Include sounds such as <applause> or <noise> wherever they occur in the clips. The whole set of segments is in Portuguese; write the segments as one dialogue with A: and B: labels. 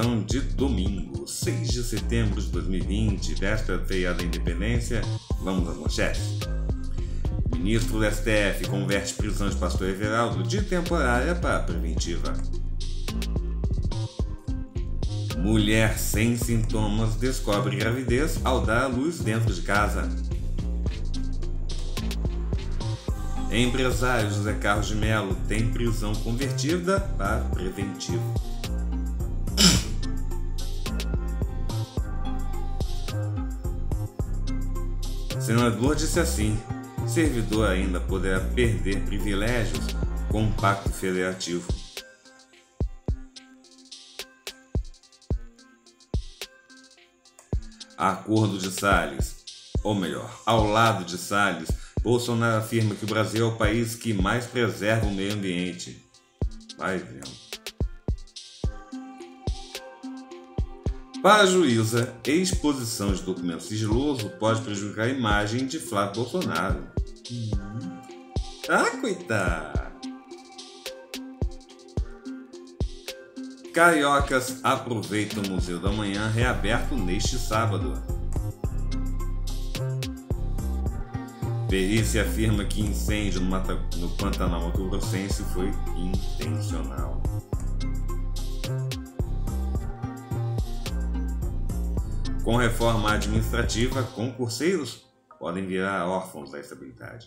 A: edição de domingo, 6 de setembro de 2020, véspera feia da independência. Vamos às manchetes. Ministro do STF converte prisão de pastor Everaldo de temporária para preventiva. Mulher sem sintomas descobre gravidez ao dar à luz dentro de casa. Empresário José Carlos de Melo tem prisão convertida para preventivo. senador disse assim: servidor ainda poderá perder privilégios com o pacto federativo. Acordo de Salles, ou melhor, ao lado de Salles, Bolsonaro afirma que o Brasil é o país que mais preserva o meio ambiente. Vai vendo. Para a juíza, exposição de documento sigiloso pode prejudicar a imagem de Flávio Bolsonaro. Hum. Ah, coitado! Cariocas aproveitam o Museu da Manhã reaberto neste sábado. Perícia afirma que incêndio no, Mata... no Pantanal Mato Grossense foi intencional. Com reforma administrativa, concurseiros podem virar órfãos da estabilidade.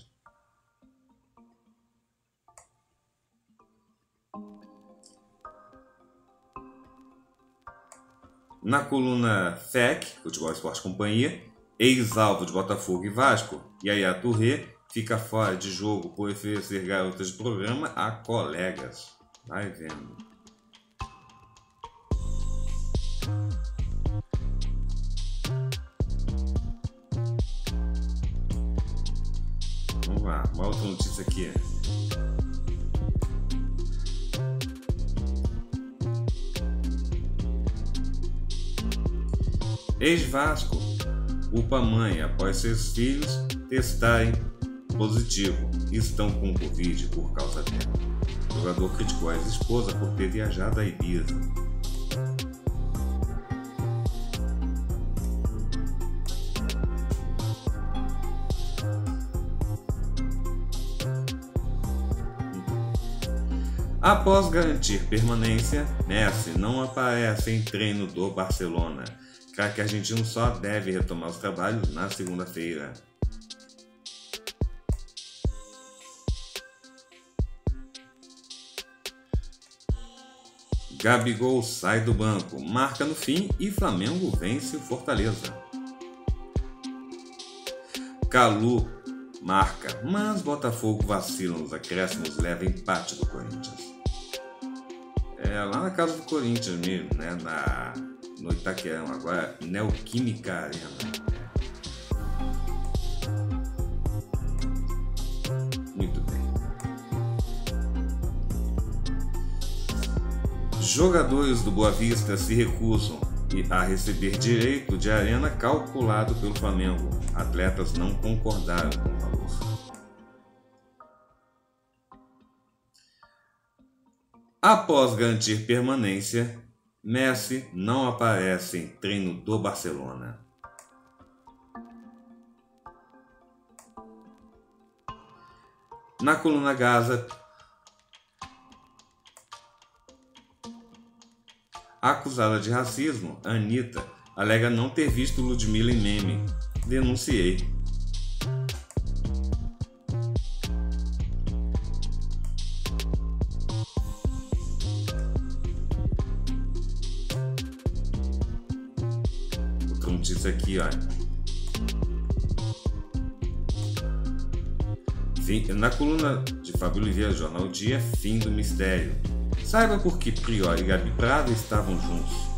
A: Na coluna FEC, Futebol Esporte Companhia, ex-alvo de Botafogo e Vasco, Yaya Touré fica fora de jogo por oferecer garotas de programa a colegas. Vai vendo. Vamos lá, uma outra notícia aqui. Ex-Vasco culpa mãe após seus filhos testarem positivo estão com Covid por causa dela. O jogador criticou a ex-esposa por ter viajado à Ibiza Após garantir permanência, Messi não aparece em treino do Barcelona. Craque argentino só deve retomar os trabalhos na segunda-feira. Gabigol sai do banco, marca no fim e Flamengo vence o Fortaleza. Calu marca, mas Botafogo vacila nos acréscimos leva empate do Corinthians é, lá na casa do Corinthians mesmo, né? Na, no Itaquerão, agora Neoquímica Arena. Muito bem. Jogadores do Boa Vista se recusam a receber direito de arena calculado pelo Flamengo. Atletas não concordaram com o Após garantir permanência, Messi não aparece em treino do Barcelona. Na coluna Gaza, acusada de racismo, Anitta alega não ter visto Ludmilla em meme. Denunciei. como diz aqui, ó. Na coluna de Fábio Oliveira, Jornal Dia, fim do mistério. Saiba por que Prior e Gabi Prado estavam juntos.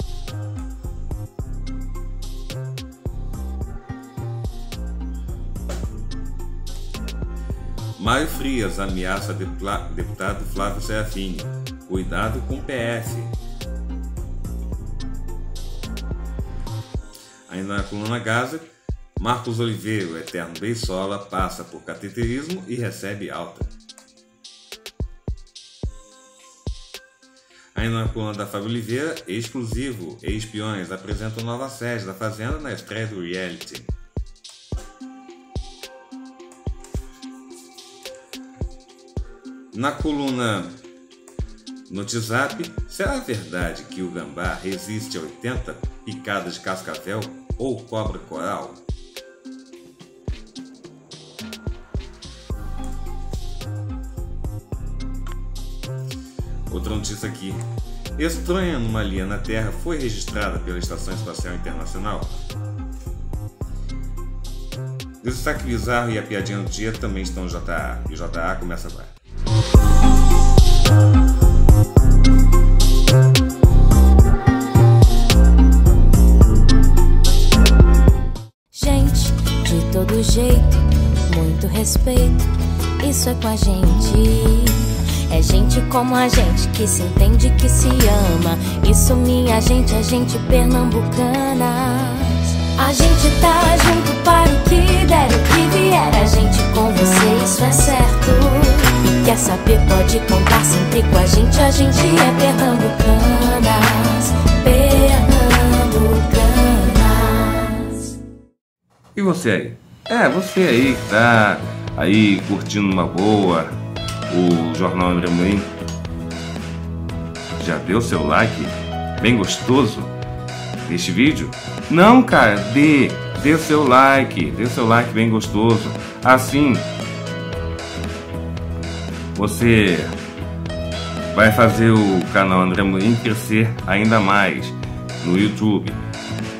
A: Mário Frias ameaça deputado Flávio Serafini. Cuidado com PF. na coluna Gaza, Marcos Oliveira, o eterno Beisola, passa por cateterismo e recebe alta. Ainda na coluna da Fábio Oliveira, exclusivo, ex-peões apresentam nova sede da Fazenda na estreia do reality. Na coluna Notizap, será verdade que o gambá resiste a 80 picadas de cascavel ou cobra coral. Outra notícia aqui. Estranha anomalia na Terra foi registrada pela Estação Espacial Internacional. O destaque bizarro e a piadinha do dia também estão no JA. E o JA começa agora. muito jeito, muito respeito. Isso é com a gente. É gente como a gente que se entende, que se ama. Isso minha gente, a é gente pernambucana. A gente tá junto para o que der, o que vier. A gente com você, isso é certo. E quer saber, pode contar sempre com a gente. A gente é pernambucanas, pernambucanas. E você aí? É, você aí que tá aí curtindo uma boa o Jornal André Moim. Já deu seu like bem gostoso este vídeo? Não, cara, dê, dê seu like, dê seu like bem gostoso. Assim, você vai fazer o canal André Moim crescer ainda mais no YouTube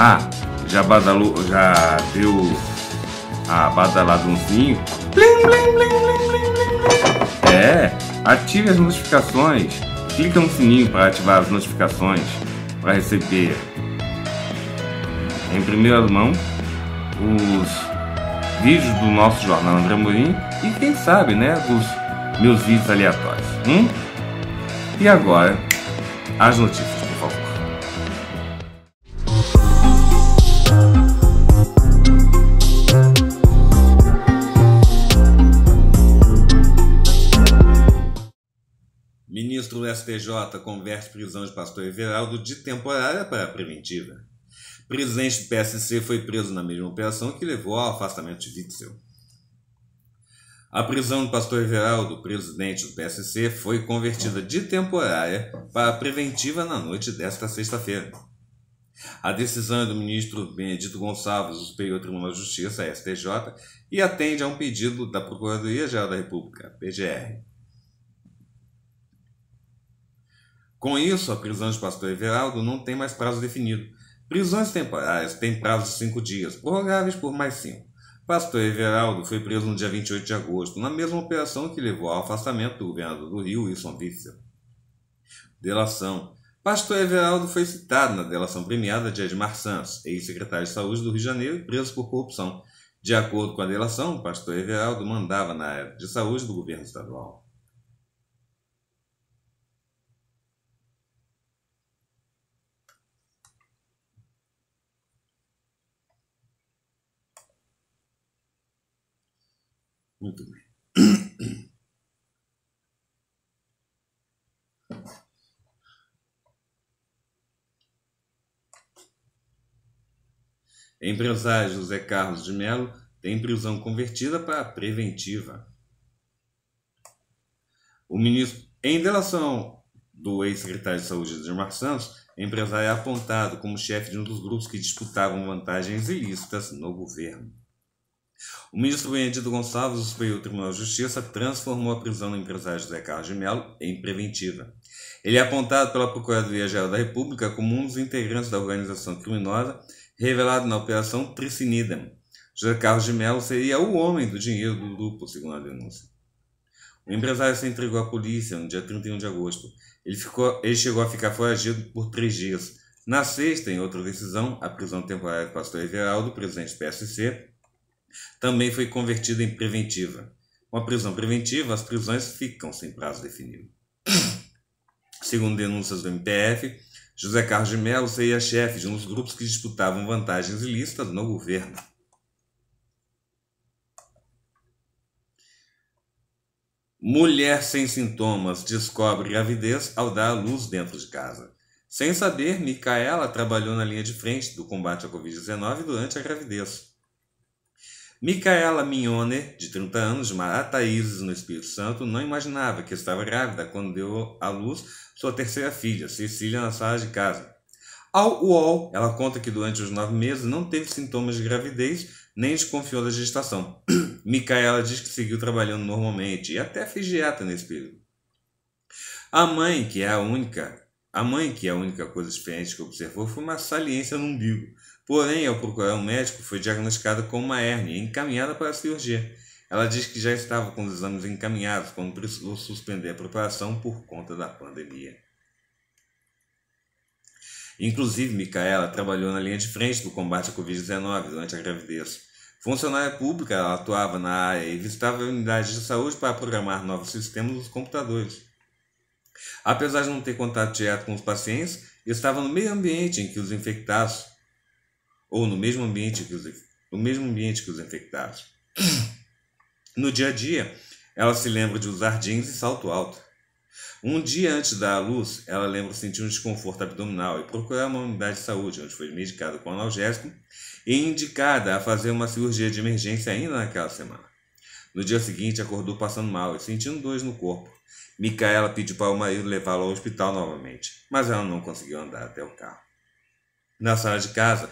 A: Ah, já badalou, já deu a badaladãozinho? Blim, blim, blim, é, ative as notificações. Clica no sininho para ativar as notificações para receber em primeira mão os vídeos do nosso jornal André Morim e quem sabe, né, os meus vídeos aleatórios. Hum? E agora, as notícias. STJ converte prisão de pastor Everaldo de temporária para preventiva. presidente do PSC foi preso na mesma operação que levou ao afastamento de Witzel. A prisão do pastor Everaldo, presidente do PSC, foi convertida de temporária para preventiva na noite desta sexta-feira. A decisão é do ministro Benedito Gonçalves, do Superior Tribunal de Justiça, STJ, e atende a um pedido da Procuradoria-Geral da República, PGR. Com isso, a prisão de pastor Everaldo não tem mais prazo definido. Prisões temporárias têm prazo de cinco dias, prorrogáveis por mais cinco. Pastor Everaldo foi preso no dia 28 de agosto, na mesma operação que levou ao afastamento do governador do Rio, Wilson Witzel. Delação. Pastor Everaldo foi citado na delação premiada de Edmar Santos, ex-secretário de Saúde do Rio de Janeiro e preso por corrupção. De acordo com a delação, pastor Everaldo mandava na área de saúde do governo estadual. Muito bem. Empresário José Carlos de Melo tem prisão convertida para preventiva. O ministro, em delação do ex-secretário de Saúde Gilmar Santos, empresário é apontado como chefe de um dos grupos que disputavam vantagens ilícitas no governo. O ministro Benedito Gonçalves do Superior Tribunal de Justiça transformou a prisão do empresário José Carlos de Mello em preventiva. Ele é apontado pela Procuradoria-Geral da República como um dos integrantes da organização criminosa revelado na Operação Priscinida. José Carlos de Mello seria o homem do dinheiro do grupo, segundo a denúncia. O empresário se entregou à polícia no dia 31 de agosto. Ele, ficou, ele chegou a ficar foragido por três dias. Na sexta, em outra decisão, a prisão temporária do pastor Everaldo, presidente do PSC, também foi convertida em preventiva. Com a prisão preventiva, as prisões ficam sem prazo definido. Segundo denúncias do MPF, José Carlos de Mello seria chefe de um dos grupos que disputavam vantagens ilícitas no governo. Mulher sem sintomas descobre gravidez ao dar à luz dentro de casa. Sem saber, Micaela trabalhou na linha de frente do combate à Covid-19 durante a gravidez. Micaela Mignone, de 30 anos, de Marataízes, no Espírito Santo, não imaginava que estava grávida quando deu à luz sua terceira filha, Cecília, na sala de casa. Ao UOL, ela conta que durante os nove meses não teve sintomas de gravidez nem desconfiou da gestação. <clears throat> Micaela diz que seguiu trabalhando normalmente e até fez dieta nesse período. A mãe, que é a única, a mãe que é a única coisa diferente que observou foi uma saliência no umbigo. Porém, ao procurar um médico, foi diagnosticada com uma hérnia e encaminhada para a cirurgia. Ela diz que já estava com os exames encaminhados quando precisou suspender a preparação por conta da pandemia. Inclusive, Micaela trabalhou na linha de frente do combate à Covid-19 durante a gravidez. Funcionária pública, ela atuava na área e visitava unidades de saúde para programar novos sistemas nos computadores. Apesar de não ter contato direto com os pacientes, estava no meio ambiente em que os infectados ou no mesmo ambiente que os, no mesmo ambiente que os infectados. <clears throat> No dia a dia, ela se lembra de usar jeans e salto alto. Um dia antes da luz, ela lembra sentir um desconforto abdominal e procurar uma unidade de saúde, onde foi medicada com analgésico e indicada a fazer uma cirurgia de emergência ainda naquela semana. No dia seguinte, acordou passando mal e sentindo dores no corpo. Micaela pediu para o marido levá-la ao hospital novamente, mas ela não conseguiu andar até o carro. Na sala de casa,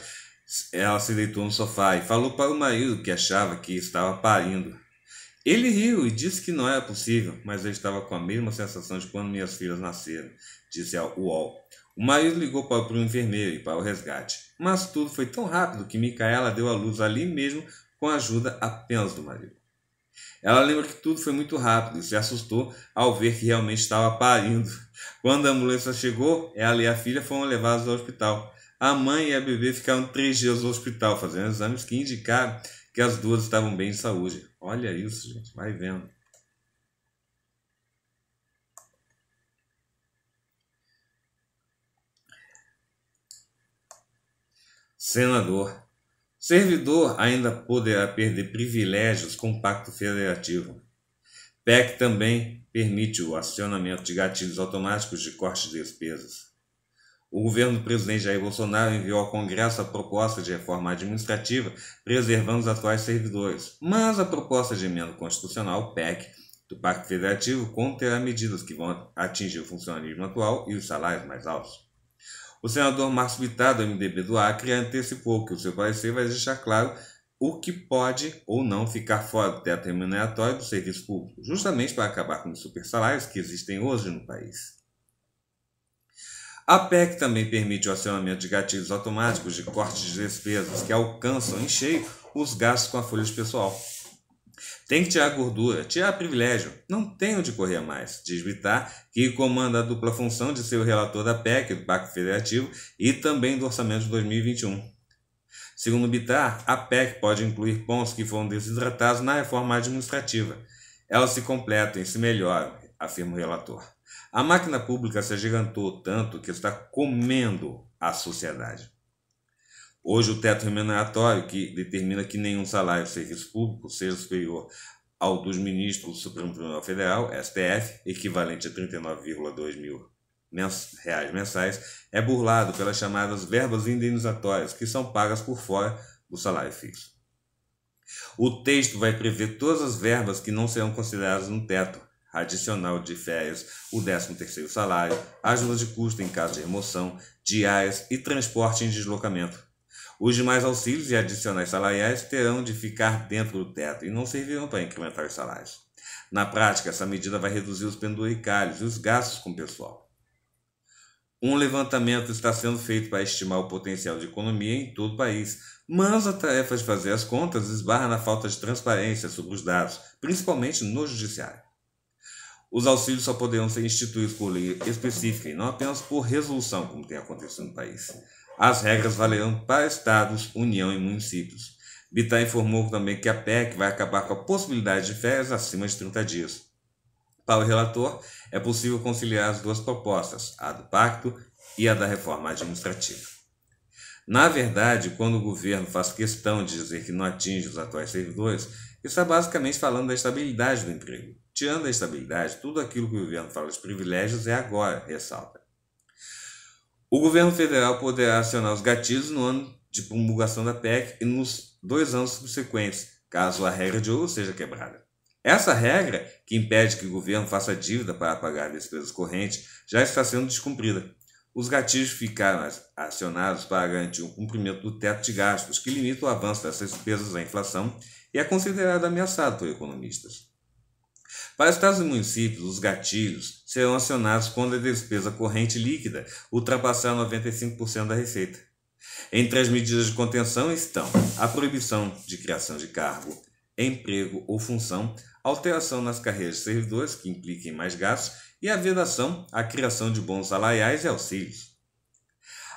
A: ela se deitou no sofá e falou para o marido que achava que estava parindo. Ele riu e disse que não era possível, mas eu estava com a mesma sensação de quando minhas filhas nasceram, disse ao UOL. O marido ligou para o enfermeiro e para o resgate, mas tudo foi tão rápido que Micaela deu a luz ali mesmo com a ajuda apenas do marido. Ela lembra que tudo foi muito rápido e se assustou ao ver que realmente estava parindo. Quando a ambulância chegou, ela e a filha foram levadas ao hospital. A mãe e a bebê ficaram três dias no hospital fazendo exames que indicaram que as duas estavam bem de saúde. Olha isso, gente, vai vendo. Senador. Servidor ainda poderá perder privilégios com pacto federativo. PEC também permite o acionamento de gatilhos automáticos de corte de despesas. O governo do presidente Jair Bolsonaro enviou ao Congresso a proposta de reforma administrativa preservando os atuais servidores, mas a proposta de emenda constitucional, PEC, do Pacto Federativo conterá medidas que vão atingir o funcionalismo atual e os salários mais altos. O senador Márcio Bittar, do MDB do Acre, antecipou que o seu parecer vai deixar claro o que pode ou não ficar fora do teto remuneratório do serviço público, justamente para acabar com os supersalários que existem hoje no país. A PEC também permite o acionamento de gatilhos automáticos de cortes de despesas que alcançam em cheio os gastos com a folha de pessoal. Tem que tirar gordura, tirar privilégio, não tenho de correr mais, diz Bittar, que comanda a dupla função de ser o relator da PEC, do Pacto Federativo, e também do Orçamento de 2021. Segundo Bittar, a PEC pode incluir pontos que foram desidratados na reforma administrativa. Elas se completam e se melhoram, afirma o relator. A máquina pública se agigantou tanto que está comendo a sociedade. Hoje, o teto remuneratório, que determina que nenhum salário de serviço público seja superior ao dos ministros do Supremo Tribunal Federal, STF, equivalente a 39,2 mil reais mensais, é burlado pelas chamadas verbas indenizatórias, que são pagas por fora do salário fixo. O texto vai prever todas as verbas que não serão consideradas no teto, adicional de férias, o 13º salário, ajudas de custo em caso de remoção, diárias e transporte em deslocamento. Os demais auxílios e adicionais salariais terão de ficar dentro do teto e não servirão para incrementar os salários. Na prática, essa medida vai reduzir os penduricalhos e os gastos com o pessoal. Um levantamento está sendo feito para estimar o potencial de economia em todo o país, mas a tarefa de fazer as contas esbarra na falta de transparência sobre os dados, principalmente no judiciário. Os auxílios só poderão ser instituídos por lei específica e não apenas por resolução, como tem acontecido no país. As regras valerão para estados, União e municípios. Bittar informou também que a PEC vai acabar com a possibilidade de férias acima de 30 dias. Para o relator, é possível conciliar as duas propostas, a do pacto e a da reforma administrativa. Na verdade, quando o governo faz questão de dizer que não atinge os atuais servidores, está é basicamente falando da estabilidade do emprego. Tirando a estabilidade, tudo aquilo que o governo fala de privilégios é agora, ressalta. O governo federal poderá acionar os gatilhos no ano de promulgação da PEC e nos dois anos subsequentes, caso a regra de ouro seja quebrada. Essa regra, que impede que o governo faça dívida para pagar despesas correntes, já está sendo descumprida. Os gatilhos ficaram acionados para garantir o cumprimento do teto de gastos, que limita o avanço dessas despesas à inflação e é considerado ameaçado por economistas. Para os estados e municípios, os gatilhos serão acionados quando a despesa corrente líquida ultrapassar 95% da receita. Entre as medidas de contenção estão a proibição de criação de cargo, emprego ou função, alteração nas carreiras de servidores, que impliquem mais gastos, e a vedação à criação de bons salariais e auxílios.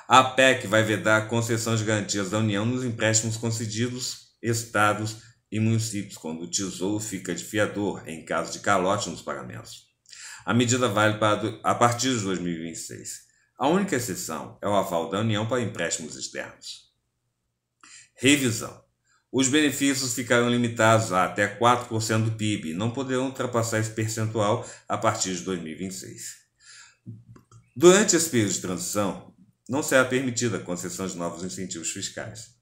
A: A PEC vai vedar a concessão de garantias da União nos empréstimos concedidos, estados, e municípios, quando o Tesouro fica de fiador em caso de calote nos pagamentos. A medida vale para a partir de 2026. A única exceção é o aval da União para empréstimos externos. Revisão. Os benefícios ficarão limitados a até 4% do PIB e não poderão ultrapassar esse percentual a partir de 2026. Durante esse período de transição, não será permitida a concessão de novos incentivos fiscais.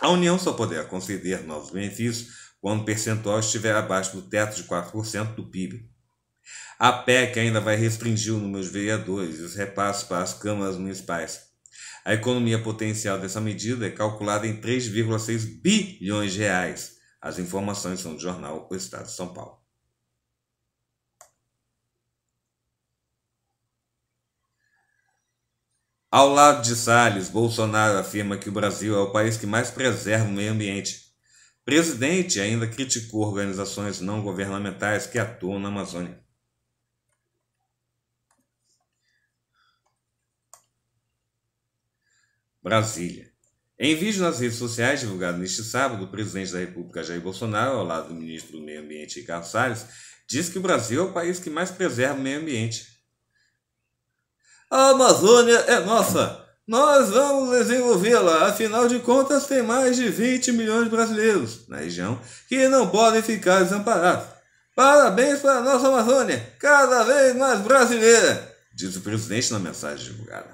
A: A União só poderá conceder novos benefícios quando o percentual estiver abaixo do teto de 4% do PIB. A PEC ainda vai restringir o número de vereadores e os é repassos para as câmaras municipais. A economia potencial dessa medida é calculada em 3,6 bilhões de reais. As informações são do jornal O Estado de São Paulo. Ao lado de Salles, Bolsonaro afirma que o Brasil é o país que mais preserva o meio ambiente. O presidente ainda criticou organizações não governamentais que atuam na Amazônia. Brasília. Em vídeo nas redes sociais divulgado neste sábado, o presidente da República Jair Bolsonaro, ao lado do ministro do Meio Ambiente Ricardo Salles, diz que o Brasil é o país que mais preserva o meio ambiente. A Amazônia é nossa. Nós vamos desenvolvê-la, afinal de contas tem mais de 20 milhões de brasileiros na região que não podem ficar desamparados. Parabéns para a nossa Amazônia, cada vez mais brasileira, diz o presidente na mensagem divulgada.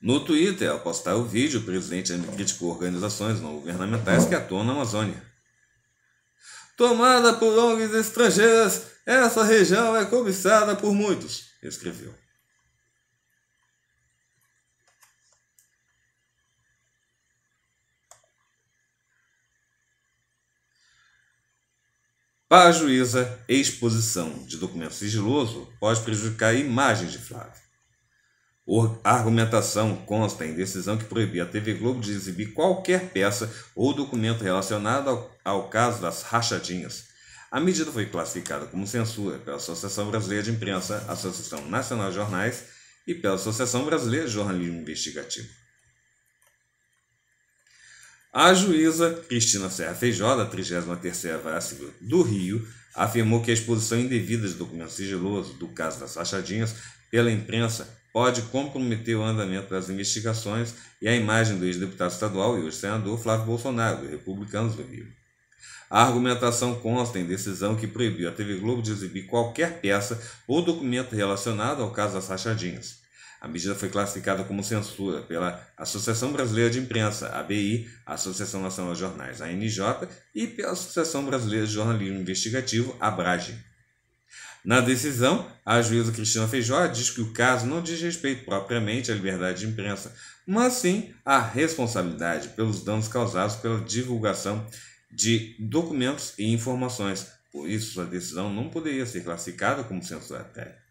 A: No Twitter, ao postar o vídeo, o presidente criticou organizações não governamentais que atuam na Amazônia. Tomada por ONGs estrangeiras, essa região é cobiçada por muitos, escreveu. Para a juíza, exposição de documento sigiloso pode prejudicar a imagem de Flávio. A argumentação consta em decisão que proibia a TV Globo de exibir qualquer peça ou documento relacionado ao, ao caso das rachadinhas. A medida foi classificada como censura pela Associação Brasileira de Imprensa, Associação Nacional de Jornais e pela Associação Brasileira de Jornalismo Investigativo. A juíza Cristina Serra Feijó, da 33ª Vara Civil do Rio, afirmou que a exposição indevida de documentos sigilosos do caso das fachadinhas pela imprensa pode comprometer o andamento das investigações e a imagem do ex-deputado estadual e hoje senador Flávio Bolsonaro, dos republicanos do Rio. A argumentação consta em decisão que proibiu a TV Globo de exibir qualquer peça ou documento relacionado ao caso das rachadinhas. A medida foi classificada como censura pela Associação Brasileira de Imprensa, ABI, Associação Nacional de Jornais, ANJ, e pela Associação Brasileira de Jornalismo Investigativo, ABRAGE. Na decisão, a juíza Cristina Feijó diz que o caso não diz respeito propriamente à liberdade de imprensa, mas sim à responsabilidade pelos danos causados pela divulgação de documentos e informações. Por isso, sua decisão não poderia ser classificada como censura técnica.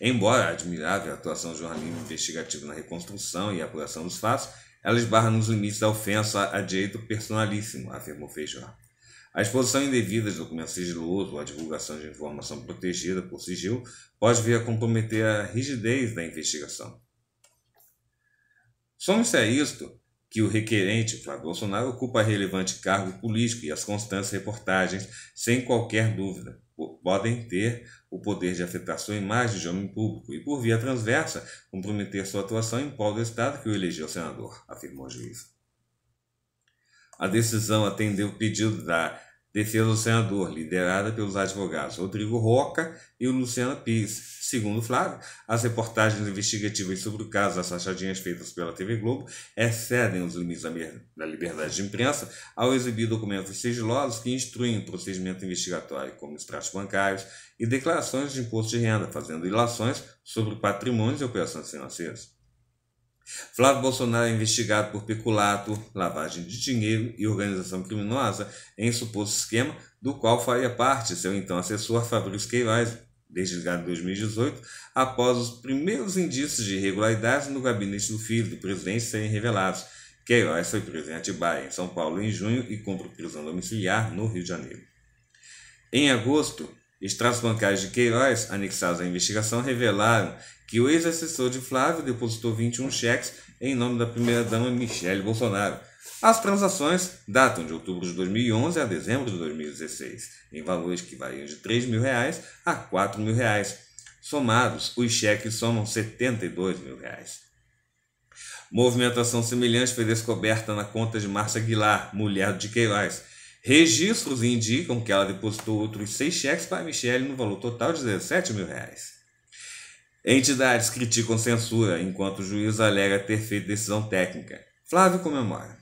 A: Embora a admirável atuação do jornalismo investigativo na reconstrução e apuração dos fatos, ela esbarra nos limites da ofensa a direito personalíssimo, afirmou Feijó. A exposição indevida de documentos sigilosos ou a divulgação de informação protegida por sigilo pode vir a comprometer a rigidez da investigação. Some-se a isto que o requerente, Flávio Bolsonaro, ocupa relevante cargo político e as constantes reportagens, sem qualquer dúvida podem ter o poder de afetar sua imagem de homem público e, por via transversa, comprometer sua atuação em prol do Estado que o elegeu senador, afirmou o juiz. A decisão atendeu o pedido da Defesa do Senador, liderada pelos advogados Rodrigo Roca e Luciana Pires. Segundo Flávio, as reportagens investigativas sobre o caso das rachadinhas feitas pela TV Globo excedem os limites da liberdade de imprensa ao exibir documentos sigilosos que instruem o procedimento investigatório, como extratos bancários e declarações de imposto de renda, fazendo ilações sobre patrimônios e operações financeiras. Flávio Bolsonaro é investigado por peculato, lavagem de dinheiro e organização criminosa em suposto esquema do qual faria parte seu então assessor Fabrício Queiroz, desligado em 2018, após os primeiros indícios de irregularidades no gabinete do filho do presidente serem revelados. Queiroz foi preso em Atibaia, em São Paulo, em junho e cumpre prisão domiciliar no Rio de Janeiro. Em agosto, Extratos bancários de Queiroz, anexados à investigação, revelaram que o ex-assessor de Flávio depositou 21 cheques em nome da primeira-dama Michele Bolsonaro. As transações datam de outubro de 2011 a dezembro de 2016, em valores que variam de R$ 3 mil reais a R$ 4 mil. Reais. Somados, os cheques somam R$ 72 mil. Reais. Movimentação semelhante foi descoberta na conta de Márcia Aguilar, mulher de Queiroz. Registros indicam que ela depositou outros seis cheques para Michelle no valor total de 17 mil reais. Entidades criticam censura, enquanto o juiz alega ter feito decisão técnica. Flávio comemora.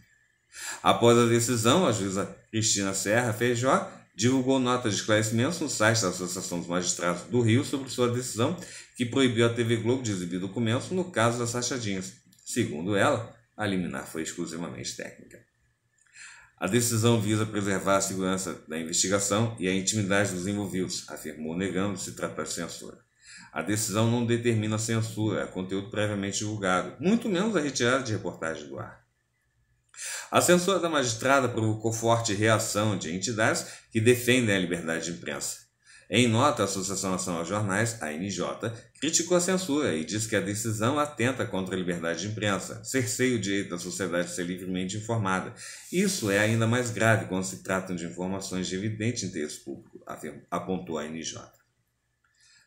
A: Após a decisão, a juíza Cristina Serra Feijó divulgou nota de esclarecimentos no site da Associação dos Magistrados do Rio sobre sua decisão que proibiu a TV Globo de exibir documentos no caso das rachadinhas. Segundo ela, a liminar foi exclusivamente técnica. A decisão visa preservar a segurança da investigação e a intimidade dos envolvidos, afirmou, negando se tratar de censura. A decisão não determina a censura a é conteúdo previamente divulgado, muito menos a retirada de reportagem do ar. A censura da magistrada provocou forte reação de entidades que defendem a liberdade de imprensa. Em nota, a Associação Nacional de Jornais, ANJ, criticou a censura e disse que a decisão atenta contra a liberdade de imprensa, cerceia o direito da sociedade a ser livremente informada. Isso é ainda mais grave quando se tratam de informações de evidente interesse público, apontou a ANJ.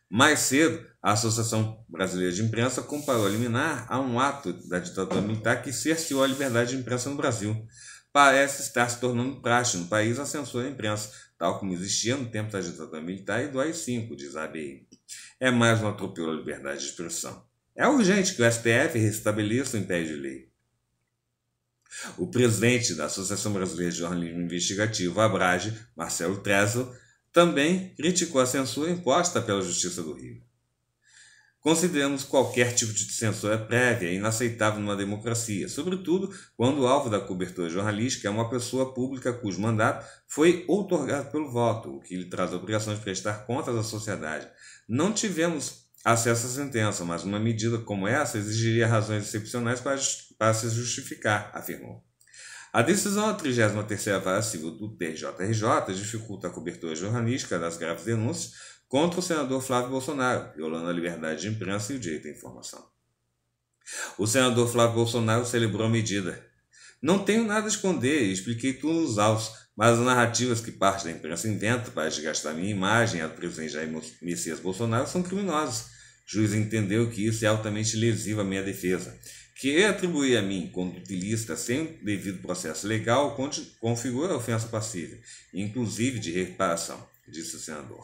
A: Mais cedo, a Associação Brasileira de Imprensa comparou a liminar a um ato da ditadura militar que cerceou a liberdade de imprensa no Brasil. Parece estar se tornando praxe no país a censura à imprensa, tal como existia no tempo da ditadura militar e do AI-5, diz a ABI. É mais um atropelo à liberdade de expressão. É urgente que o STF restabeleça o império de lei. O presidente da Associação Brasileira de Jornalismo Investigativo, Abrage, Marcelo Trezzo, também criticou a censura imposta pela Justiça do Rio. Consideramos qualquer tipo de censura é prévia inaceitável numa democracia, sobretudo quando o alvo da cobertura jornalística é uma pessoa pública cujo mandato foi outorgado pelo voto, o que lhe traz a obrigação de prestar contas à sociedade. Não tivemos acesso à sentença, mas uma medida como essa exigiria razões excepcionais para, para se justificar, afirmou. A decisão da 33ª Vara Civil do TJRJ dificulta a cobertura jornalística das graves denúncias contra o senador Flávio Bolsonaro, violando a liberdade de imprensa e o direito à informação. O senador Flávio Bolsonaro celebrou a medida. Não tenho nada a esconder, expliquei tudo nos autos, mas as narrativas que parte da imprensa inventa para desgastar minha imagem a do presidente Jair Messias Bolsonaro são criminosas. O juiz entendeu que isso é altamente lesivo à minha defesa. Querer atribuir a mim condutilista, sem devido processo legal configura ofensa passiva, inclusive de reparação, disse o senador.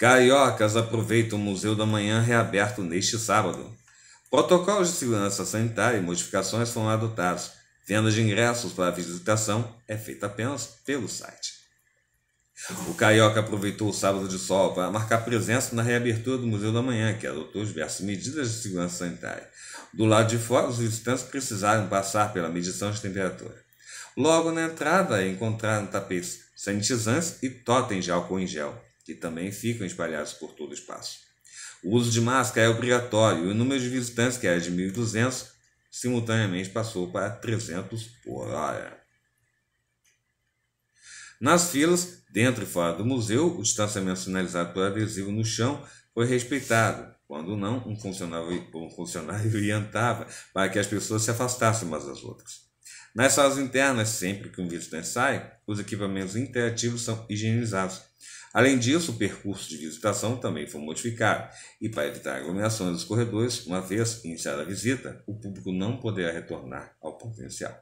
A: Cariocas aproveita o Museu da Manhã reaberto neste sábado. Protocolos de segurança sanitária e modificações foram adotados. Venda de ingressos para a visitação é feita apenas pelo site. O Carioca aproveitou o sábado de sol para marcar presença na reabertura do Museu da Manhã, que adotou diversas medidas de segurança sanitária. Do lado de fora, os visitantes precisaram passar pela medição de temperatura. Logo na entrada, encontraram tapetes sanitizantes e totens de álcool em gel que também ficam espalhados por todo o espaço. O uso de máscara é obrigatório e o número de visitantes, que era de 1.200, simultaneamente passou para 300 por hora. Nas filas, dentro e fora do museu, o distanciamento sinalizado por adesivo no chão foi respeitado. Quando não, um funcionário, um funcionário <laughs> orientava para que as pessoas se afastassem umas das outras. Nas salas internas, sempre que um visitante sai, os equipamentos interativos são higienizados Além disso, o percurso de visitação também foi modificado e, para evitar aglomerações nos corredores, uma vez iniciada a visita, o público não poderá retornar ao potencial.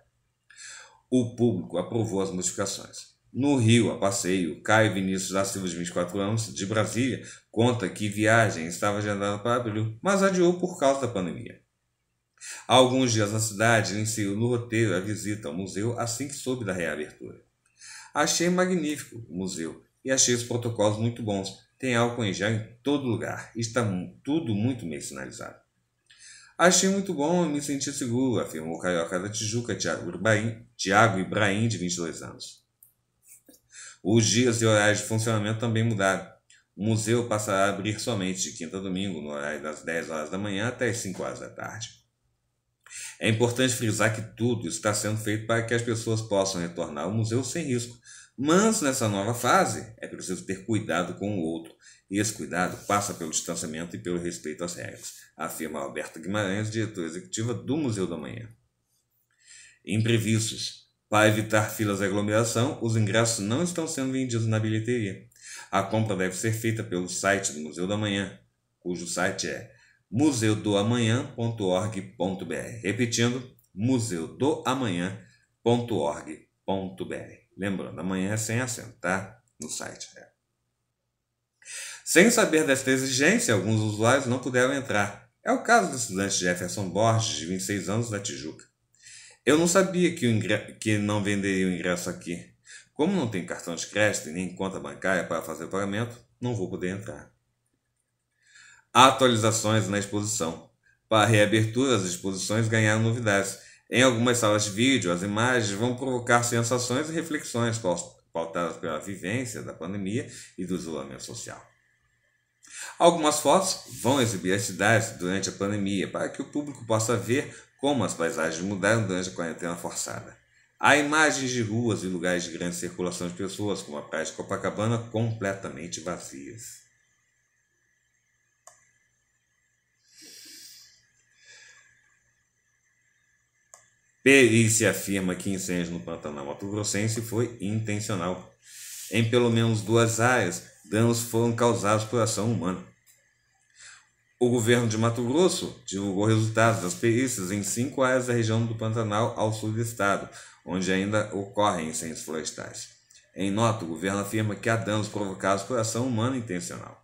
A: O público aprovou as modificações. No Rio, a passeio, Caio Vinícius da Silva, de 24 anos, de Brasília, conta que viagem estava agendada para abril, mas adiou por causa da pandemia. Há alguns dias na cidade, iniciou no roteiro a visita ao museu assim que soube da reabertura. Achei magnífico o museu, e achei os protocolos muito bons. Tem álcool em gel em todo lugar. Está tudo muito bem sinalizado. Achei muito bom e me senti seguro, afirmou o carioca da Tijuca, Tiago Ibrahim, de 22 anos. Os dias e horários de funcionamento também mudaram. O museu passará a abrir somente de quinta a domingo, no horário das 10 horas da manhã até as 5 horas da tarde. É importante frisar que tudo está sendo feito para que as pessoas possam retornar ao museu sem risco, mas nessa nova fase é preciso ter cuidado com o outro, e esse cuidado passa pelo distanciamento e pelo respeito às regras, afirma Alberto Guimarães, diretor executiva do Museu da Manhã. Imprevistos. Para evitar filas de aglomeração, os ingressos não estão sendo vendidos na bilheteria. A compra deve ser feita pelo site do Museu da Manhã, cujo site é museudoamanhã.org.br. Repetindo, museudoamanhã.org.br. Lembrando, amanhã é sem acento, tá? No site. É. Sem saber desta exigência, alguns usuários não puderam entrar. É o caso do estudante Jefferson Borges, de 26 anos, da Tijuca. Eu não sabia que, que não venderia o ingresso aqui. Como não tem cartão de crédito e nem conta bancária para fazer o pagamento, não vou poder entrar. Atualizações na exposição. Para a reabertura, as exposições ganharam novidades em algumas salas de vídeo, as imagens vão provocar sensações e reflexões pautadas pela vivência da pandemia e do isolamento social. Algumas fotos vão exibir as cidades durante a pandemia para que o público possa ver como as paisagens mudaram durante a quarentena forçada. Há imagens de ruas e lugares de grande circulação de pessoas, como a praia de Copacabana, completamente vazias. Perícia afirma que incêndio no Pantanal Mato Grossense foi intencional. Em pelo menos duas áreas, danos foram causados por ação humana. O governo de Mato Grosso divulgou resultados das perícias em cinco áreas da região do Pantanal ao sul do estado, onde ainda ocorrem incêndios florestais. Em nota, o governo afirma que há danos provocados por ação humana intencional.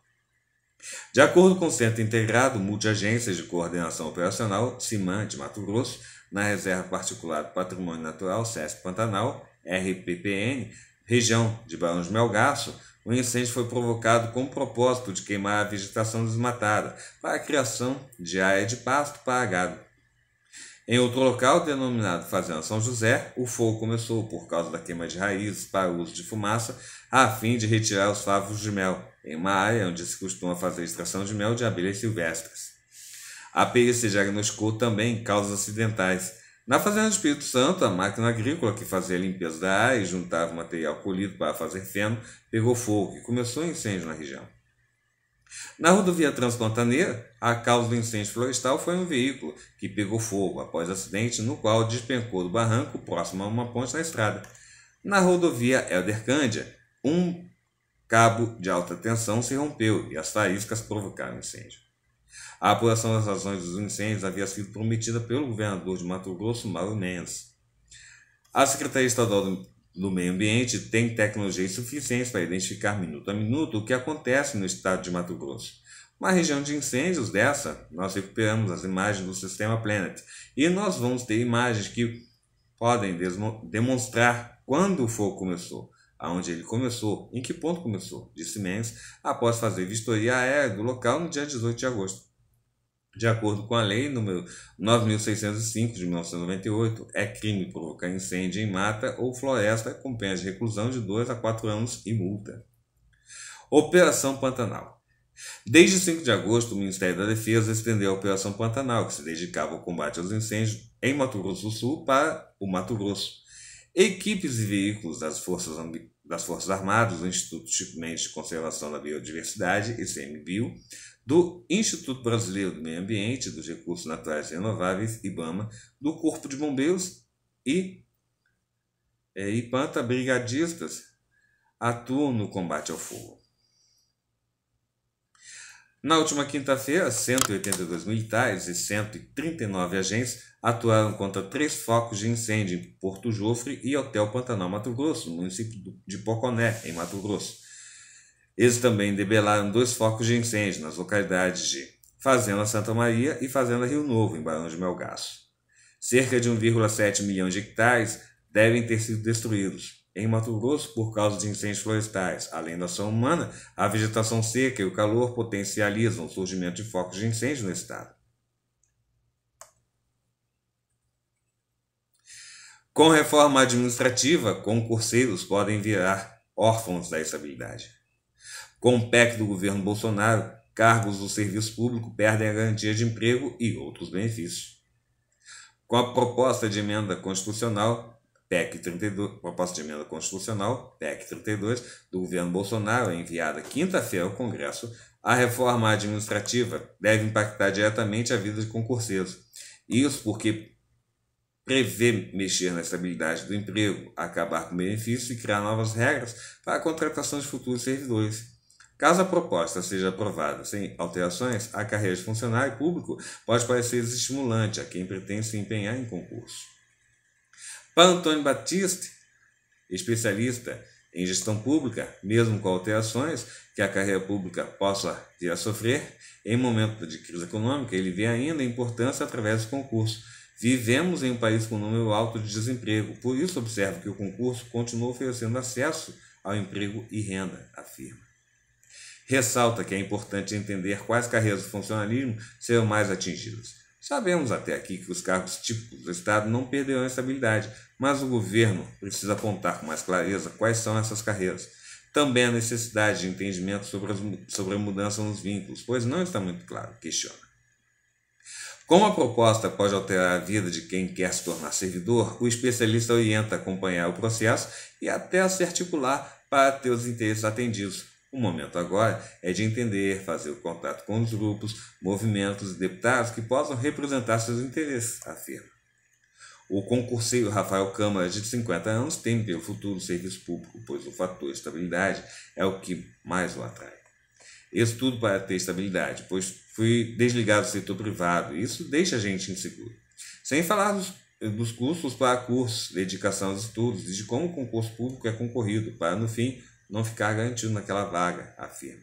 A: De acordo com o Centro Integrado Multiagências de Coordenação Operacional, CIMAN, de Mato Grosso, na Reserva Particular do Patrimônio Natural Sesc Pantanal, RPPN, região de Barão de Melgaço, o incêndio foi provocado com o propósito de queimar a vegetação desmatada para a criação de área de pasto para gado. Em outro local, denominado Fazenda São José, o fogo começou por causa da queima de raízes para uso de fumaça, a fim de retirar os favos de mel, em uma área onde se costuma fazer extração de mel de abelhas silvestres. A perícia diagnosticou também causas acidentais. Na fazenda do Espírito Santo, a máquina agrícola que fazia a limpeza da área e juntava material colhido para fazer feno pegou fogo e começou um incêndio na região. Na rodovia Transpantaneira, a causa do incêndio florestal foi um veículo que pegou fogo após acidente no qual despencou do barranco próximo a uma ponte na estrada. Na rodovia Eldercândia, um cabo de alta tensão se rompeu e as faíscas provocaram incêndio. A apuração das razões dos incêndios havia sido prometida pelo governador de Mato Grosso, Mauro Mendes. A Secretaria Estadual do Meio Ambiente tem tecnologia suficiente para identificar minuto a minuto o que acontece no estado de Mato Grosso. Uma região de incêndios dessa, nós recuperamos as imagens do sistema Planet e nós vamos ter imagens que podem demonstrar quando o fogo começou aonde ele começou, em que ponto começou, disse Mendes após fazer vistoria aérea do local no dia 18 de agosto. De acordo com a lei número 9605 de 1998, é crime provocar incêndio em mata ou floresta com pena de reclusão de 2 a 4 anos e multa. Operação Pantanal. Desde 5 de agosto, o Ministério da Defesa estendeu a Operação Pantanal, que se dedicava ao combate aos incêndios em Mato Grosso do Sul para o Mato Grosso. Equipes e veículos das forças das Forças Armadas, do Instituto Chico Mendes de Conservação da Biodiversidade, ICMBio, do Instituto Brasileiro do Meio Ambiente, dos Recursos Naturais Renováveis, IBAMA, do Corpo de Bombeiros e é, eh, IPANTA Brigadistas, atuam no combate ao fogo. Na última quinta-feira, 182 militares e 139 agentes atuaram contra três focos de incêndio em Porto Jofre e Hotel Pantanal Mato Grosso, no município de Poconé, em Mato Grosso. Eles também debelaram dois focos de incêndio nas localidades de Fazenda Santa Maria e Fazenda Rio Novo, em Barão de Melgaço. Cerca de 1,7 milhão de hectares devem ter sido destruídos. Em Mato Grosso, por causa de incêndios florestais, além da ação humana, a vegetação seca e o calor potencializam o surgimento de focos de incêndio no estado. Com reforma administrativa, concurseiros podem virar órfãos da estabilidade. Com o PEC do governo Bolsonaro, cargos do serviço público perdem a garantia de emprego e outros benefícios. Com a proposta de emenda constitucional, PEC 32, proposta de emenda constitucional, PEC 32, do governo Bolsonaro, enviada quinta-feira ao Congresso, a reforma administrativa deve impactar diretamente a vida de concurseiros. Isso porque prevê mexer na estabilidade do emprego, acabar com benefícios e criar novas regras para a contratação de futuros servidores. Caso a proposta seja aprovada sem alterações, a carreira de funcionário público pode parecer estimulante a quem pretende se empenhar em concurso. Pan Antônio Batista, especialista em gestão pública, mesmo com alterações que a carreira pública possa vir a sofrer, em momento de crise econômica, ele vê ainda a importância através do concurso. Vivemos em um país com um número alto de desemprego, por isso observa que o concurso continua oferecendo acesso ao emprego e renda, afirma. Ressalta que é importante entender quais carreiras do funcionalismo serão mais atingidas. Sabemos até aqui que os cargos típicos do Estado não perderam a estabilidade, mas o governo precisa apontar com mais clareza quais são essas carreiras. Também a necessidade de entendimento sobre, as, sobre a mudança nos vínculos, pois não está muito claro, questiona. Como a proposta pode alterar a vida de quem quer se tornar servidor, o especialista orienta acompanhar o processo e até se articular para ter os interesses atendidos, o momento agora é de entender, fazer o contato com os grupos, movimentos e deputados que possam representar seus interesses, afirma. O concurseiro Rafael Câmara, de 50 anos, tem pelo futuro do serviço público, pois o fator estabilidade é o que mais o atrai. Estudo para ter estabilidade, pois fui desligado do setor privado, isso deixa a gente inseguro. Sem falar dos, dos custos para cursos, dedicação aos estudos e de como o concurso público é concorrido, para, no fim, não ficar garantido naquela vaga, afirma.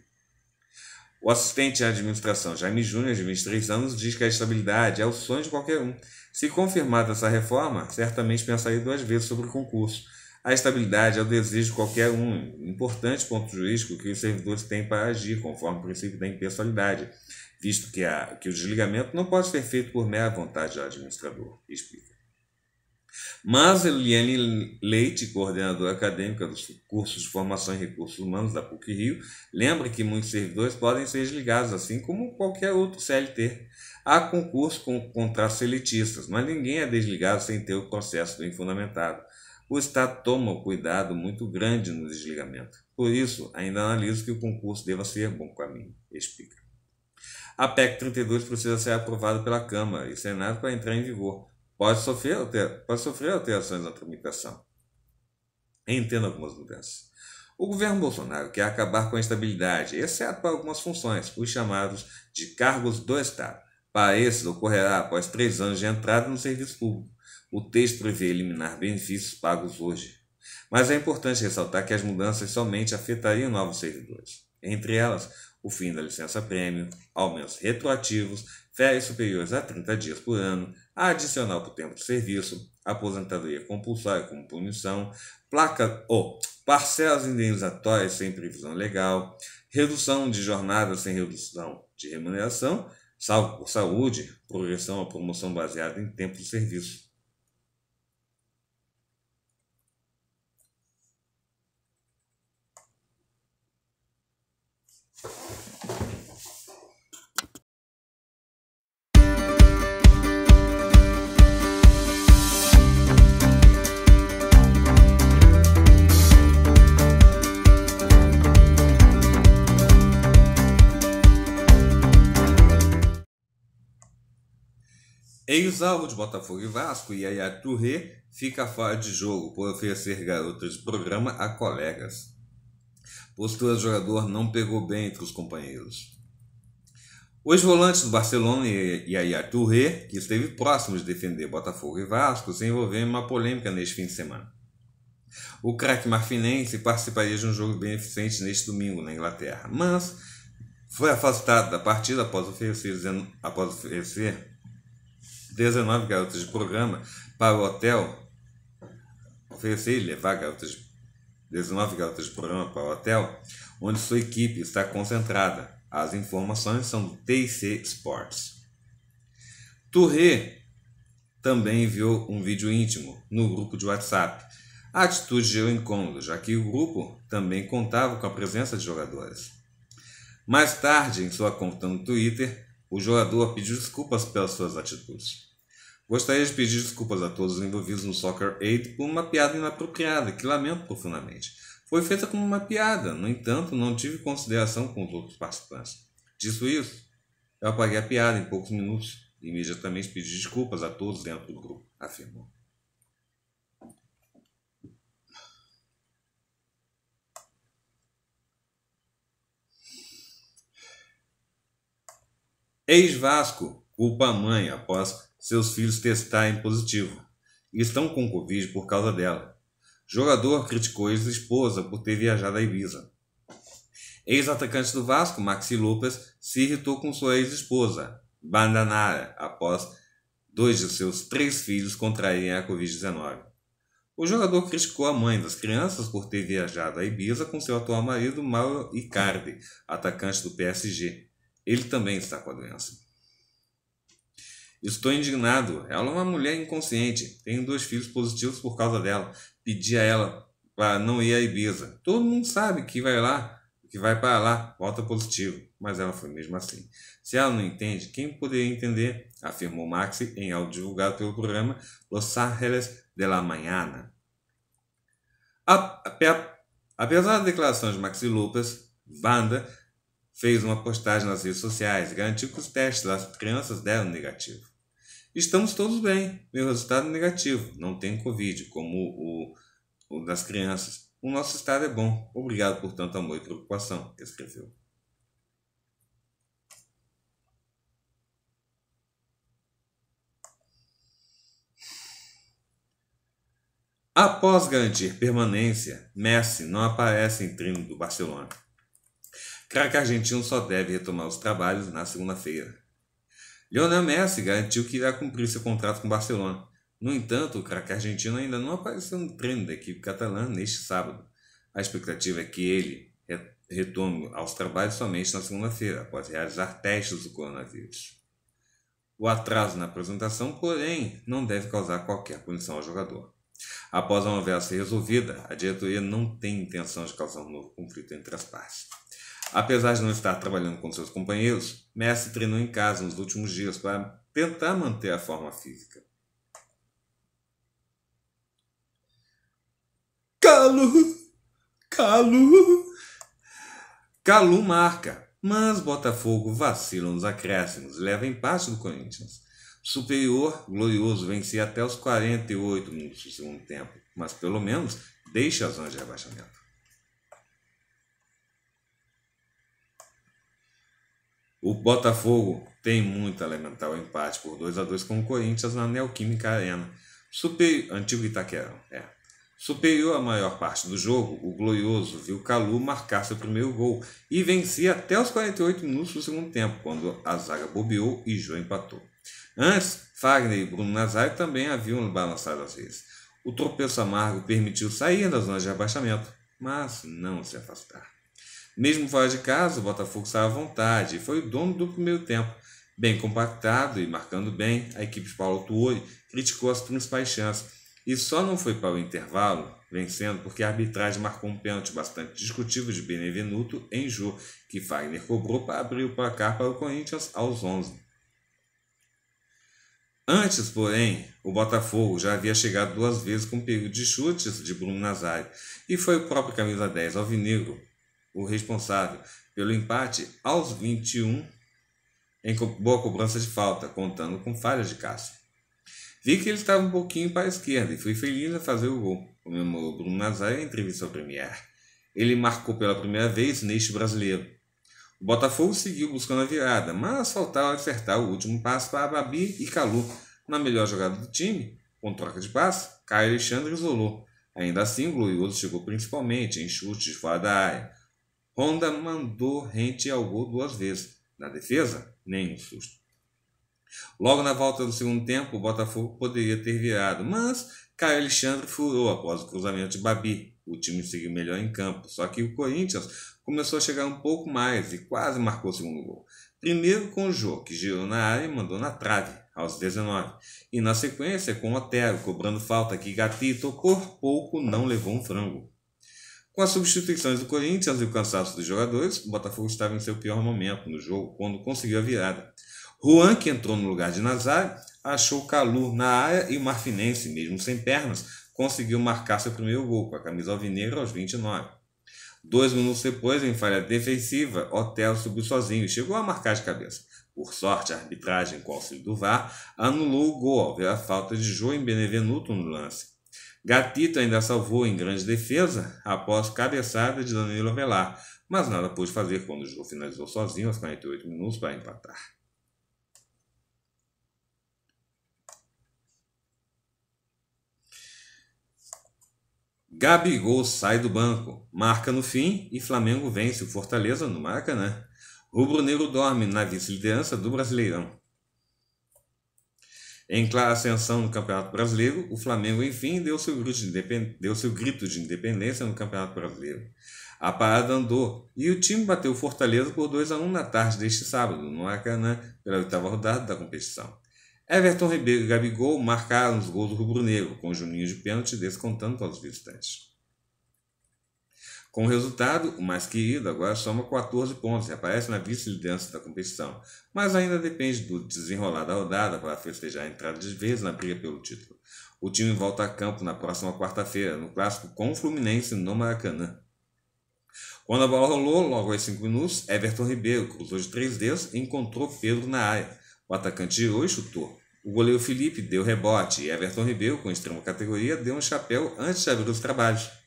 A: O assistente à administração Jaime Júnior, de 23 anos, diz que a estabilidade é o sonho de qualquer um. Se confirmada essa reforma, certamente pensaria duas vezes sobre o concurso. A estabilidade é o desejo de qualquer um, importante ponto jurídico que os servidores têm para agir, conforme o princípio da impessoalidade, visto que, a, que o desligamento não pode ser feito por mera vontade do administrador, explica. Mas Eliane Leite, coordenadora acadêmica dos cursos de formação em recursos humanos da PUC Rio, lembra que muitos servidores podem ser desligados, assim como qualquer outro CLT. Há concurso com contratos seletistas, mas ninguém é desligado sem ter o processo do infundamentado. O Estado toma um cuidado muito grande no desligamento. Por isso, ainda analiso que o concurso deva ser bom mim, explica. A PEC 32 precisa ser aprovada pela Câmara e Senado para entrar em vigor pode sofrer, pode sofrer alterações na tramitação, entendo algumas mudanças. O governo Bolsonaro quer acabar com a instabilidade, exceto para algumas funções, os chamados de cargos do Estado. Para esses, ocorrerá após três anos de entrada no serviço público. O texto prevê eliminar benefícios pagos hoje. Mas é importante ressaltar que as mudanças somente afetariam novos servidores. Entre elas, o fim da licença-prêmio, aumentos retroativos, férias superiores a 30 dias por ano, adicional por tempo de serviço, aposentadoria compulsória como punição, placa ou parcelas indenizatórias sem previsão legal, redução de jornada sem redução de remuneração, salvo por saúde, progressão à promoção baseada em tempo de serviço. Ex-alvo de Botafogo e Vasco, Yaya Touré fica fora de jogo por oferecer garotas de programa a colegas. Postura do jogador não pegou bem entre os companheiros. Os volantes do Barcelona e Yaya Touré, que esteve próximo de defender Botafogo e Vasco, se envolveram em uma polêmica neste fim de semana. O craque marfinense participaria de um jogo beneficente neste domingo na Inglaterra, mas foi afastado da partida após oferecer, após oferecer 19 garotas de programa para o hotel. Oferecer e levar garotas, 19 garotas de programa para o hotel, onde sua equipe está concentrada. As informações são do TC Sports. Touré também enviou um vídeo íntimo no grupo de WhatsApp. A atitude gerou incômodo, já que o grupo também contava com a presença de jogadores. Mais tarde, em sua conta no Twitter, o jogador pediu desculpas pelas suas atitudes. Gostaria de pedir desculpas a todos os envolvidos no Soccer 8 por uma piada inapropriada que lamento profundamente. Foi feita como uma piada, no entanto, não tive consideração com os outros participantes. Dito isso, eu apaguei a piada em poucos minutos e imediatamente pedi desculpas a todos dentro do grupo, afirmou. Ex-Vasco culpa a mãe após seus filhos testarem positivo e estão com Covid por causa dela. Jogador criticou ex-esposa por ter viajado a Ibiza. Ex-atacante do Vasco, Maxi Lopes, se irritou com sua ex-esposa, Bandanara, após dois de seus três filhos contraírem a Covid-19. O jogador criticou a mãe das crianças por ter viajado a Ibiza com seu atual marido, Mauro Icardi, atacante do PSG. Ele também está com a doença. Estou indignado. Ela é uma mulher inconsciente. Tenho dois filhos positivos por causa dela. Pedi a ela para não ir à Ibiza. Todo mundo sabe que vai lá, que vai para lá, volta positivo. Mas ela foi mesmo assim. Se ela não entende, quem poderia entender? Afirmou Maxi em áudio divulgado pelo programa Los Ángeles de la Mañana. Apesar das declarações de Maxi Lucas, Wanda fez uma postagem nas redes sociais e garantiu que os testes das crianças deram negativo. Estamos todos bem. Meu resultado é negativo. Não tenho Covid, como o, o das crianças. O nosso estado é bom. Obrigado por tanto amor e preocupação, escreveu. Após garantir permanência, Messi não aparece em treino do Barcelona. Craque argentino só deve retomar os trabalhos na segunda-feira. Lionel Messi garantiu que irá cumprir seu contrato com o Barcelona. No entanto, o craque argentino ainda não apareceu no treino da equipe catalã neste sábado. A expectativa é que ele retome aos trabalhos somente na segunda-feira, após realizar testes do coronavírus. O atraso na apresentação, porém, não deve causar qualquer punição ao jogador. Após a novela ser resolvida, a diretoria não tem intenção de causar um novo conflito entre as partes. Apesar de não estar trabalhando com seus companheiros, Messi treinou em casa nos últimos dias para tentar manter a forma física. Calu! Calu! Calu marca, mas Botafogo vacila nos acréscimos e leva empate do Corinthians. Superior, Glorioso vencia até os 48 minutos do segundo tempo, mas pelo menos deixa a zona de rebaixamento. O Botafogo tem muito o empate por 2 a 2 com o Corinthians na Neoquímica Arena, super antigo Itaquerão. É. Superior a maior parte do jogo, o glorioso viu Calu marcar seu primeiro gol e vencia até os 48 minutos do segundo tempo, quando a zaga bobeou e Jô empatou. Antes, Fagner e Bruno Nazário também haviam balançado as redes. O tropeço amargo permitiu sair da zona de rebaixamento, mas não se afastar. Mesmo fora de casa, o Botafogo estava à vontade e foi o dono do primeiro tempo. Bem compactado e marcando bem, a equipe de Paulo Tuori criticou as principais chances e só não foi para o intervalo vencendo porque a arbitragem marcou um pênalti bastante discutível de Benevenuto em Jô, que Fagner cobrou para abrir o placar para o Corinthians aos 11. Antes, porém, o Botafogo já havia chegado duas vezes com um período de chutes de Bruno Nazário, e foi o próprio camisa 10 alvinegro o responsável pelo empate aos 21 em boa cobrança de falta, contando com falhas de caça. Vi que ele estava um pouquinho para a esquerda e fui feliz a fazer o gol, comemorou Bruno Nazaré em entrevista ao Premier. Ele marcou pela primeira vez neste brasileiro. O Botafogo seguiu buscando a virada, mas faltava acertar o último passo para Babi e Calu. Na melhor jogada do time, com troca de passo, Caio Alexandre isolou. Ainda assim, o Glorioso chegou principalmente em chutes de fora da área, Honda mandou rente ao gol duas vezes. Na defesa, nenhum susto. Logo na volta do segundo tempo, o Botafogo poderia ter virado, mas Caio Alexandre furou após o cruzamento de Babi. O time seguiu melhor em campo, só que o Corinthians começou a chegar um pouco mais e quase marcou o segundo gol. Primeiro com o Jô, que girou na área e mandou na trave, aos 19. E na sequência com o Otero, cobrando falta que Gatito por pouco não levou um frango. Com as substituições do Corinthians e o cansaço dos jogadores, o Botafogo estava em seu pior momento no jogo quando conseguiu a virada. Juan, que entrou no lugar de Nazário, achou Calu na área e o Marfinense, mesmo sem pernas, conseguiu marcar seu primeiro gol com a camisa alvinegra aos 29. Dois minutos depois, em falha defensiva, Otelo subiu sozinho e chegou a marcar de cabeça. Por sorte, a arbitragem, com o auxílio do VAR, anulou o gol ao ver a falta de João em Benevenuto no lance. Gatito ainda salvou em grande defesa após cabeçada de Danilo Velar, mas nada pôde fazer quando o jogo finalizou sozinho aos 48 minutos para empatar. Gabigol sai do banco, marca no fim e Flamengo vence o Fortaleza no Maracanã. Rubro Negro dorme na vice-liderança do Brasileirão. Em clara ascensão no Campeonato Brasileiro, o Flamengo enfim deu seu, de deu seu grito de independência no Campeonato Brasileiro. A parada andou e o time bateu o Fortaleza por 2 a 1 na tarde deste sábado, no Acanã, pela oitava rodada da competição. Everton Ribeiro e Gabigol marcaram os gols do rubro-negro, com Juninho de pênalti descontando para os visitantes. Com o resultado, o mais querido agora soma 14 pontos e aparece na vice-liderança da competição, mas ainda depende do desenrolar da rodada para festejar a entrada de vez na briga pelo título. O time volta a campo na próxima quarta-feira, no clássico com o Fluminense no Maracanã. Quando a bola rolou, logo aos 5 minutos, Everton Ribeiro cruzou de três dedos e encontrou Pedro na área. O atacante girou e chutou. O goleiro Felipe deu rebote e Everton Ribeiro, com extrema categoria, deu um chapéu antes de abrir os trabalhos.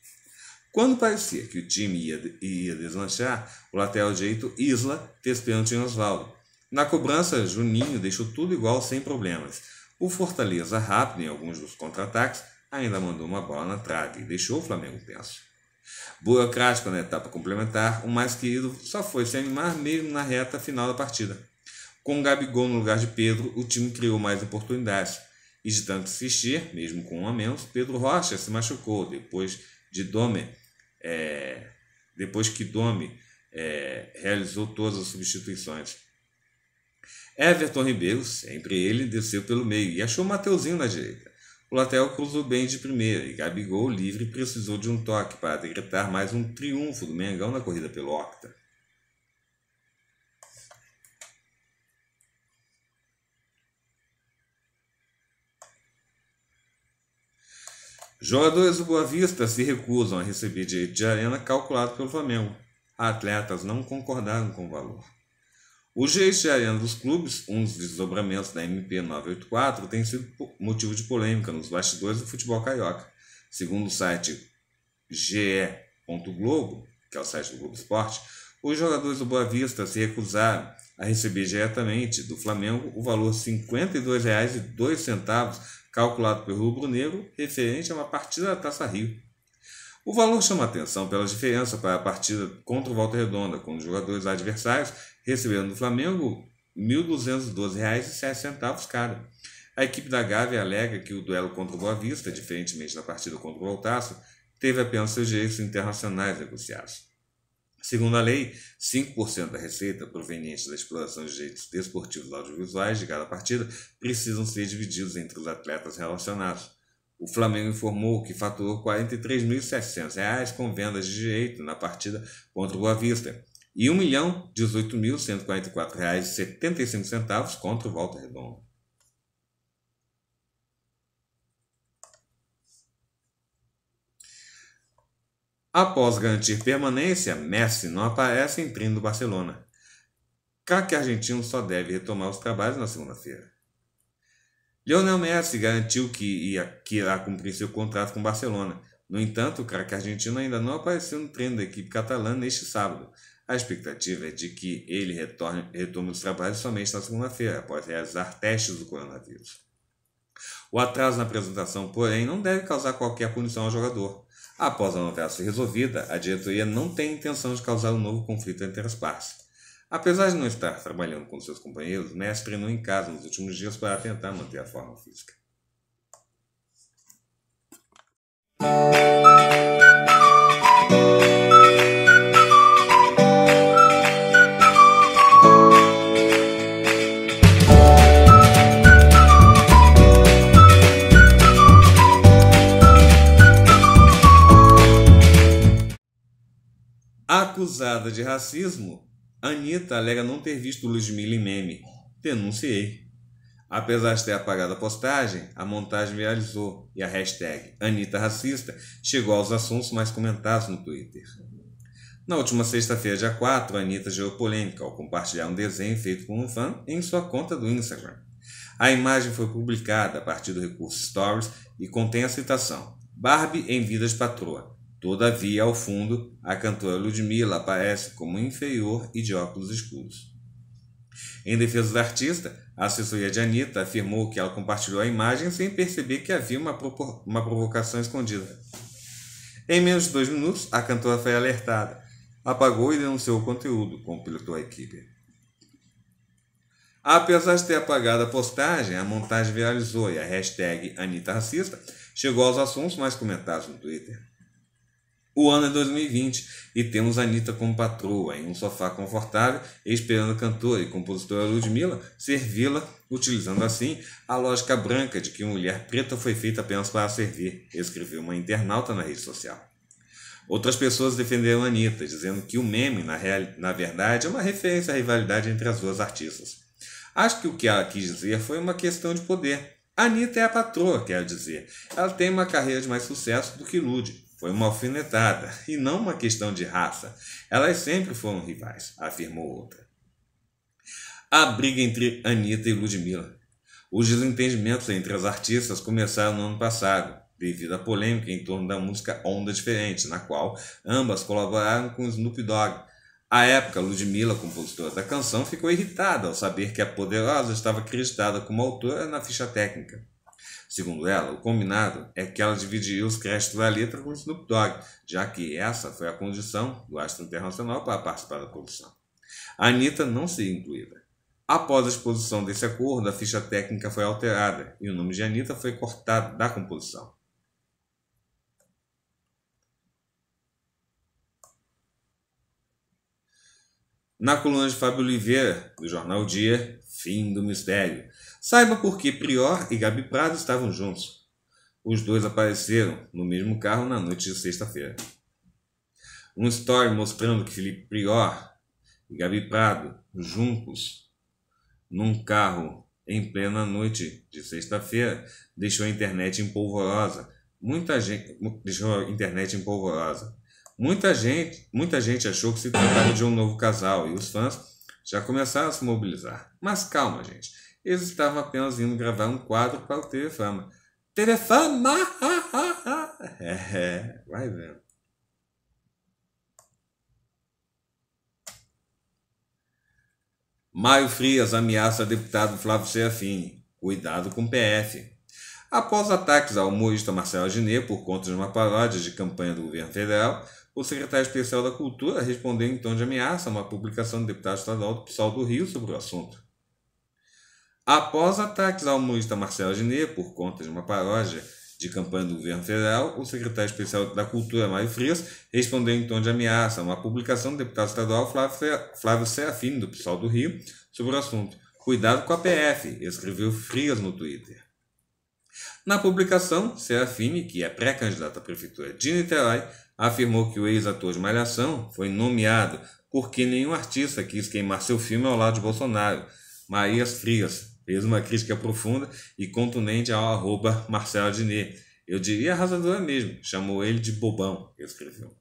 A: Quando parecia que o time ia, ia deslanchar, o lateral direito Isla fez pênalti em Osvaldo. Na cobrança, Juninho deixou tudo igual sem problemas. O Fortaleza, rápido em alguns dos contra-ataques, ainda mandou uma bola na trave e deixou o Flamengo tenso. Burocrático na etapa complementar, o mais querido só foi se animar mesmo na reta final da partida. Com Gabigol no lugar de Pedro, o time criou mais oportunidades. E de tanto insistir, mesmo com um a menos, Pedro Rocha se machucou depois de Domer é, depois que Domi é, realizou todas as substituições. Everton Ribeiro, sempre ele, desceu pelo meio e achou Mateuzinho na direita. O lateral cruzou bem de primeira e Gabigol, livre, precisou de um toque para decretar mais um triunfo do Mengão na corrida pelo Octa. Jogadores do Boa Vista se recusam a receber direito de arena calculado pelo Flamengo. Atletas não concordaram com o valor. Os direitos de arena dos clubes, um dos desdobramentos da MP 984, tem sido motivo de polêmica nos bastidores do futebol carioca. Segundo o site ge.globo, que é o site do Globo Esporte, os jogadores do Boa Vista se recusaram a receber diretamente do Flamengo o valor R$ 52,02 calculado pelo Rubro Negro, referente a uma partida da Taça Rio. O valor chama atenção pela diferença para a partida contra o Volta Redonda, com os jogadores adversários recebendo do Flamengo R$ 1.212,07 cada. A equipe da Gávea alega que o duelo contra o Boa Vista, diferentemente da partida contra o Voltaço, teve apenas seus direitos internacionais negociados. Segundo a lei, 5% da receita proveniente da exploração de direitos desportivos audiovisuais de cada partida precisam ser divididos entre os atletas relacionados. O Flamengo informou que faturou R$ 43.700 com vendas de direito na partida contra o Boa Vista e R$ 1.018.144,75 contra o Volta Redonda. Após garantir permanência, Messi não aparece em treino do Barcelona. Craque argentino só deve retomar os trabalhos na segunda-feira. Lionel Messi garantiu que, ia, que irá cumprir seu contrato com o Barcelona. No entanto, o craque argentino ainda não apareceu no treino da equipe catalã neste sábado. A expectativa é de que ele retorne, retome os trabalhos somente na segunda-feira, após realizar testes do coronavírus. O atraso na apresentação, porém, não deve causar qualquer punição ao jogador. Após a novela ser resolvida, a diretoria não tem intenção de causar um novo conflito entre as partes. Apesar de não estar trabalhando com seus companheiros, mestre treinou em casa nos últimos dias para tentar manter a forma física. Acusada de racismo, Anitta alega não ter visto Ludmilla em meme. Denunciei. Apesar de ter apagado a postagem, a montagem viralizou e a hashtag Anitta Racista chegou aos assuntos mais comentados no Twitter. Na última sexta-feira, dia 4, a Anitta gerou polêmica ao compartilhar um desenho feito por um fã em sua conta do Instagram. A imagem foi publicada a partir do recurso Stories e contém a citação Barbie em Vidas Patroa, Todavia, ao fundo, a cantora Ludmilla aparece como inferior e de óculos escuros. Em defesa da artista, a assessoria de Anitta afirmou que ela compartilhou a imagem sem perceber que havia uma, uma provocação escondida. Em menos de dois minutos, a cantora foi alertada, apagou e denunciou o conteúdo, completou a equipe. Apesar de ter apagado a postagem, a montagem viralizou e a hashtag AnittaRacista chegou aos assuntos mais comentados no Twitter. O ano é 2020 e temos Anitta como patroa em um sofá confortável, esperando a cantora e compositora Ludmilla servi-la, utilizando assim a lógica branca de que mulher preta foi feita apenas para servir, escreveu uma internauta na rede social. Outras pessoas defenderam Anitta, dizendo que o meme, na, real, na verdade, é uma referência à rivalidade entre as duas artistas. Acho que o que ela quis dizer foi uma questão de poder. Anitta é a patroa, quero dizer. Ela tem uma carreira de mais sucesso do que Lud foi uma alfinetada e não uma questão de raça. Elas sempre foram rivais, afirmou outra. A briga entre Anitta e Ludmilla. Os desentendimentos entre as artistas começaram no ano passado, devido à polêmica em torno da música Onda Diferente, na qual ambas colaboraram com Snoop Dogg. À época, Ludmilla, compositora da canção, ficou irritada ao saber que a poderosa estava acreditada como autora na ficha técnica. Segundo ela, o combinado é que ela dividiria os créditos da letra com o Snoop Dogg, já que essa foi a condição do astro internacional para participar da produção. A Anitta não seria incluída. Após a exposição desse acordo, a ficha técnica foi alterada e o nome de Anitta foi cortado da composição. Na coluna de Fábio Oliveira, do jornal Dia, fim do mistério. Saiba por que Prior e Gabi Prado estavam juntos. Os dois apareceram no mesmo carro na noite de sexta-feira. Um story mostrando que Felipe Prior e Gabi Prado, juntos, num carro em plena noite de sexta-feira, deixou a internet em polvorosa. Muita gente deixou a internet em polvorosa. Muita gente, muita gente achou que se tratava de um novo casal e os fãs já começaram a se mobilizar. Mas calma, gente. Eles estavam apenas indo gravar um quadro para o Telefama. Telefama! <laughs> É, vai vendo. Maio Frias ameaça deputado Flávio Serafim. Cuidado com o PF. Após ataques ao humorista Marcelo Ginet por conta de uma paródia de campanha do governo federal, o secretário especial da Cultura respondeu em tom de ameaça a uma publicação do deputado estadual do PSOL do Rio sobre o assunto. Após ataques ao humorista Marcelo Genet por conta de uma paródia de campanha do governo federal, o secretário especial da Cultura, Mário Frias, respondeu em tom de ameaça a uma publicação do deputado estadual Flávio, Serafini, do PSOL do Rio, sobre o assunto. Cuidado com a PF, escreveu Frias no Twitter. Na publicação, Serafini, que é pré-candidato à prefeitura de Niterói, afirmou que o ex-ator de Malhação foi nomeado porque nenhum artista quis queimar seu filme ao lado de Bolsonaro. Marias Frias Fez uma crítica profunda e contundente ao arroba Marcelo Diné. Eu diria arrasadora mesmo, chamou ele de bobão, escreveu.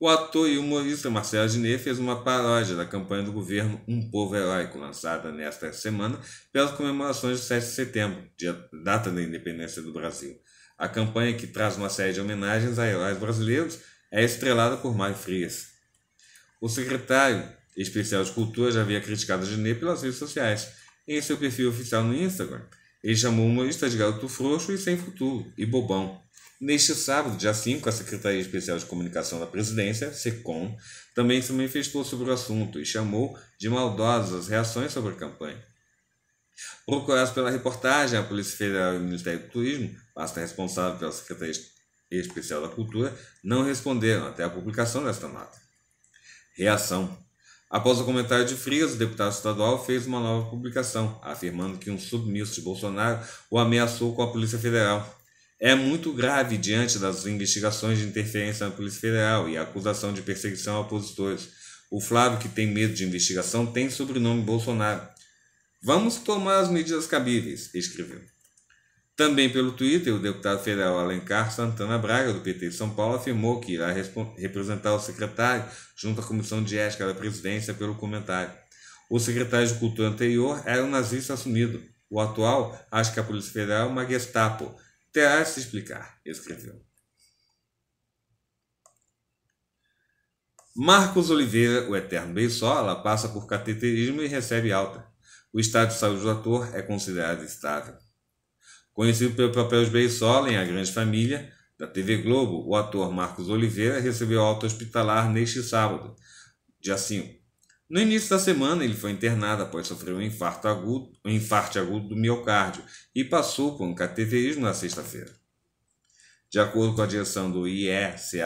A: O ator e humorista Marcelo Diné fez uma paródia da campanha do governo Um Povo Heróico, lançada nesta semana pelas comemorações de 7 de setembro, data da independência do Brasil. A campanha, que traz uma série de homenagens a heróis brasileiros, é estrelada por Mário Frias. O secretário especial de Cultura já havia criticado Diné pelas redes sociais em seu é perfil oficial no Instagram. Ele chamou o humorista de garoto frouxo e sem futuro, e bobão. Neste sábado, dia 5, a Secretaria Especial de Comunicação da Presidência, SECOM, também se manifestou sobre o assunto e chamou de maldosas as reações sobre a campanha. Procurados pela reportagem, a Polícia Federal e o Ministério do Turismo, pasta responsável pela Secretaria Especial da Cultura, não responderam até a publicação desta nota. Reação Após o comentário de Frias, o deputado estadual fez uma nova publicação, afirmando que um submisso de Bolsonaro o ameaçou com a Polícia Federal. É muito grave diante das investigações de interferência na Polícia Federal e a acusação de perseguição a opositores. O Flávio, que tem medo de investigação, tem sobrenome Bolsonaro. Vamos tomar as medidas cabíveis, escreveu. Também pelo Twitter, o deputado federal Alencar Santana Braga, do PT de São Paulo, afirmou que irá representar o secretário junto à Comissão de Ética da Presidência pelo comentário. O secretário de Cultura anterior era um nazista assumido. O atual acha que a Polícia Federal é uma Gestapo. Terá de se explicar, escreveu. Marcos Oliveira, o eterno Beisola, passa por cateterismo e recebe alta. O estado de saúde do ator é considerado estável. Conhecido pelo papel de Beisola em A Grande Família, da TV Globo, o ator Marcos Oliveira recebeu alta hospitalar neste sábado, dia 5. No início da semana, ele foi internado após sofrer um infarto agudo, um infarto agudo do miocárdio e passou por um cateterismo na sexta-feira. De acordo com a direção do IECAC,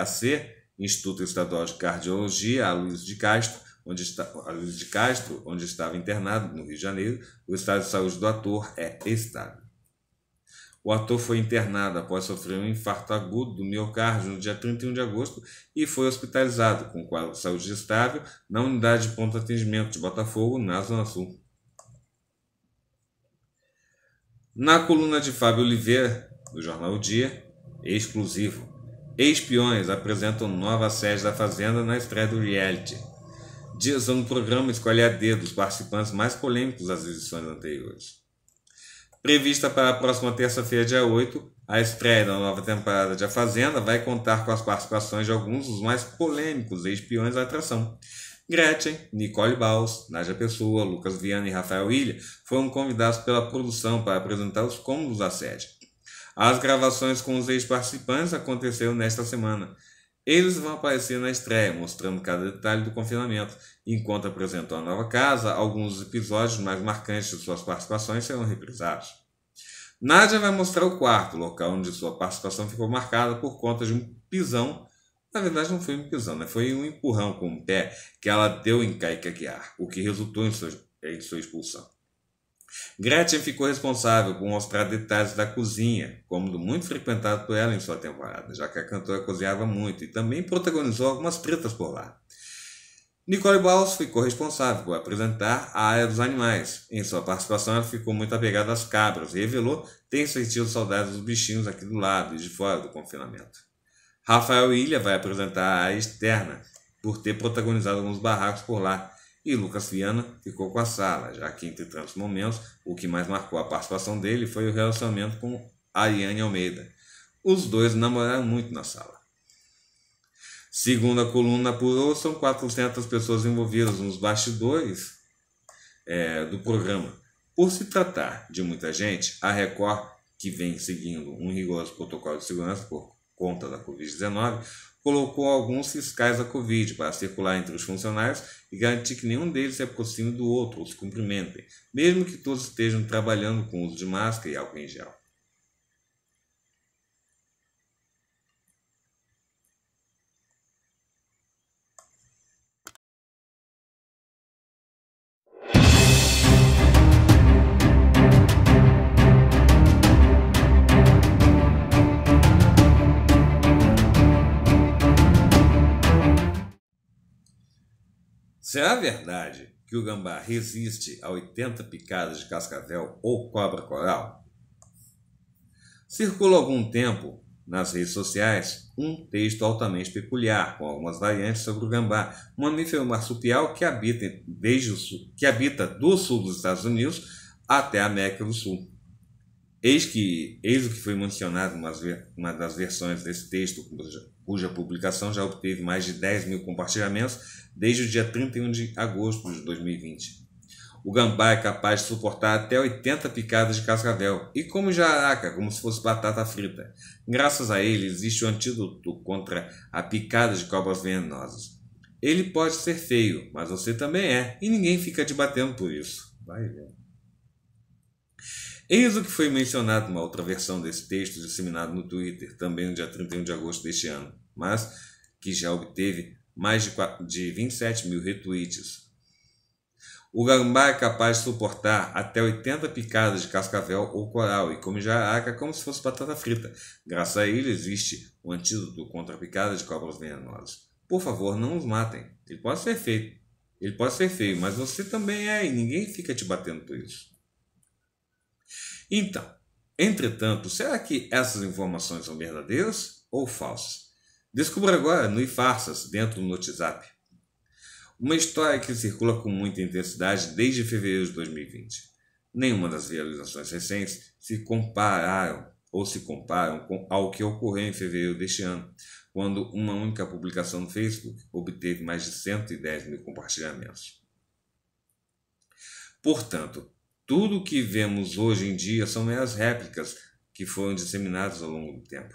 A: Instituto Estadual de Cardiologia, a Luiz de Castro, onde está, a Luiz de Castro, onde estava internado no Rio de Janeiro, o estado de saúde do ator é estável. O ator foi internado após sofrer um infarto agudo do miocárdio no dia 31 de agosto e foi hospitalizado com quadro de saúde estável na unidade de ponto de atendimento de Botafogo, na Zona Sul. Na coluna de Fábio Oliveira, do jornal O Dia, exclusivo. Espiões apresentam nova sede da Fazenda na estreia do reality. Dias no programa escolhe a D dos participantes mais polêmicos das edições anteriores. Prevista para a próxima terça-feira, dia 8, a estreia da nova temporada de A Fazenda vai contar com as participações de alguns dos mais polêmicos espiões da atração. Gretchen, Nicole Baus, Naja Pessoa, Lucas Viana e Rafael Ilha foram convidados pela produção para apresentar os cômodos da sede. As gravações com os ex-participantes aconteceram nesta semana. Eles vão aparecer na estreia, mostrando cada detalhe do confinamento Enquanto apresentou a nova casa, alguns episódios mais marcantes de suas participações serão reprisados. Nádia vai mostrar o quarto, local onde sua participação ficou marcada por conta de um pisão. Na verdade, não foi um pisão, né? foi um empurrão com o pé que ela deu em Guiar, o que resultou em sua, em sua expulsão. Gretchen ficou responsável por mostrar detalhes da cozinha, cômodo muito frequentado por ela em sua temporada, já que a cantora cozinhava muito e também protagonizou algumas tretas por lá. Nicole Bals ficou responsável por apresentar a área dos animais. Em sua participação, ela ficou muito apegada às cabras e revelou ter sentido saudades dos bichinhos aqui do lado e de fora do confinamento. Rafael Ilha vai apresentar a área externa por ter protagonizado alguns barracos por lá. E Lucas Viana ficou com a sala, já que, entre tantos momentos, o que mais marcou a participação dele foi o relacionamento com Ariane Almeida. Os dois namoraram muito na sala. Segundo a coluna apurou, são 400 pessoas envolvidas nos bastidores é, do programa. Por se tratar de muita gente, a Record, que vem seguindo um rigoroso protocolo de segurança por conta da Covid-19, colocou alguns fiscais da Covid para circular entre os funcionários e garantir que nenhum deles se aproxime do outro ou se cumprimentem, mesmo que todos estejam trabalhando com uso de máscara e álcool em gel. Será verdade que o gambá resiste a 80 picadas de cascavel ou cobra coral? Circulou algum tempo nas redes sociais um texto altamente peculiar, com algumas variantes sobre o gambá, um mamífero marsupial que habita, desde sul, que habita do sul dos Estados Unidos até a América do Sul. Eis, que, eis o que foi mencionado em uma das versões desse texto cuja publicação já obteve mais de 10 mil compartilhamentos desde o dia 31 de agosto de 2020. O gambá é capaz de suportar até 80 picadas de cascavel e como jaraca, como se fosse batata frita. Graças a ele, existe o um antídoto contra a picada de cobras venenosas. Ele pode ser feio, mas você também é, e ninguém fica te batendo por isso. Vai vendo. Eis o que foi mencionado numa outra versão desse texto disseminado no Twitter, também no dia 31 de agosto deste ano, mas que já obteve mais de, 4, de 27 mil retweets. O gambá é capaz de suportar até 80 picadas de cascavel ou coral e come jaraca como se fosse batata frita. Graças a ele existe um antídoto contra picadas de cobras venenosas. Por favor, não os matem. Ele pode ser feio. Ele pode ser feio, mas você também é e ninguém fica te batendo por isso. Então, entretanto, será que essas informações são verdadeiras ou falsas? Descubra agora no iFarsas, dentro do WhatsApp. Uma história que circula com muita intensidade desde fevereiro de 2020. Nenhuma das realizações recentes se compararam ou se comparam com ao que ocorreu em fevereiro deste ano, quando uma única publicação no Facebook obteve mais de 110 mil compartilhamentos. Portanto, tudo o que vemos hoje em dia são meras réplicas que foram disseminadas ao longo do tempo.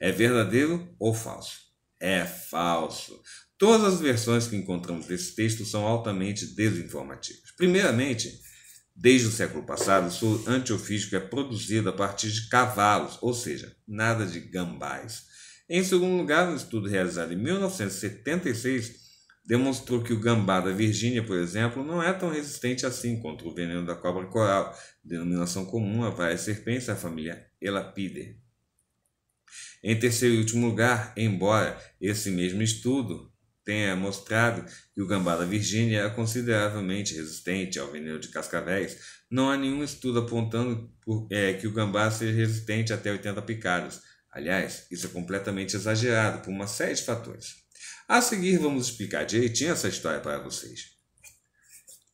A: É verdadeiro ou falso? É falso. Todas as versões que encontramos desse texto são altamente desinformativas. Primeiramente, desde o século passado, o soro antiofísico é produzido a partir de cavalos, ou seja, nada de gambás. Em segundo lugar, um estudo realizado em 1976 demonstrou que o gambá da Virgínia, por exemplo, não é tão resistente assim contra o veneno da cobra coral, denominação comum a várias serpentes da família Elapidae. Em terceiro e último lugar, embora esse mesmo estudo tenha mostrado que o gambá da Virgínia é consideravelmente resistente ao veneno de cascavéis, não há nenhum estudo apontando por, é, que o gambá seja resistente até 80 picadas. Aliás, isso é completamente exagerado por uma série de fatores. A seguir, vamos explicar direitinho essa história para vocês.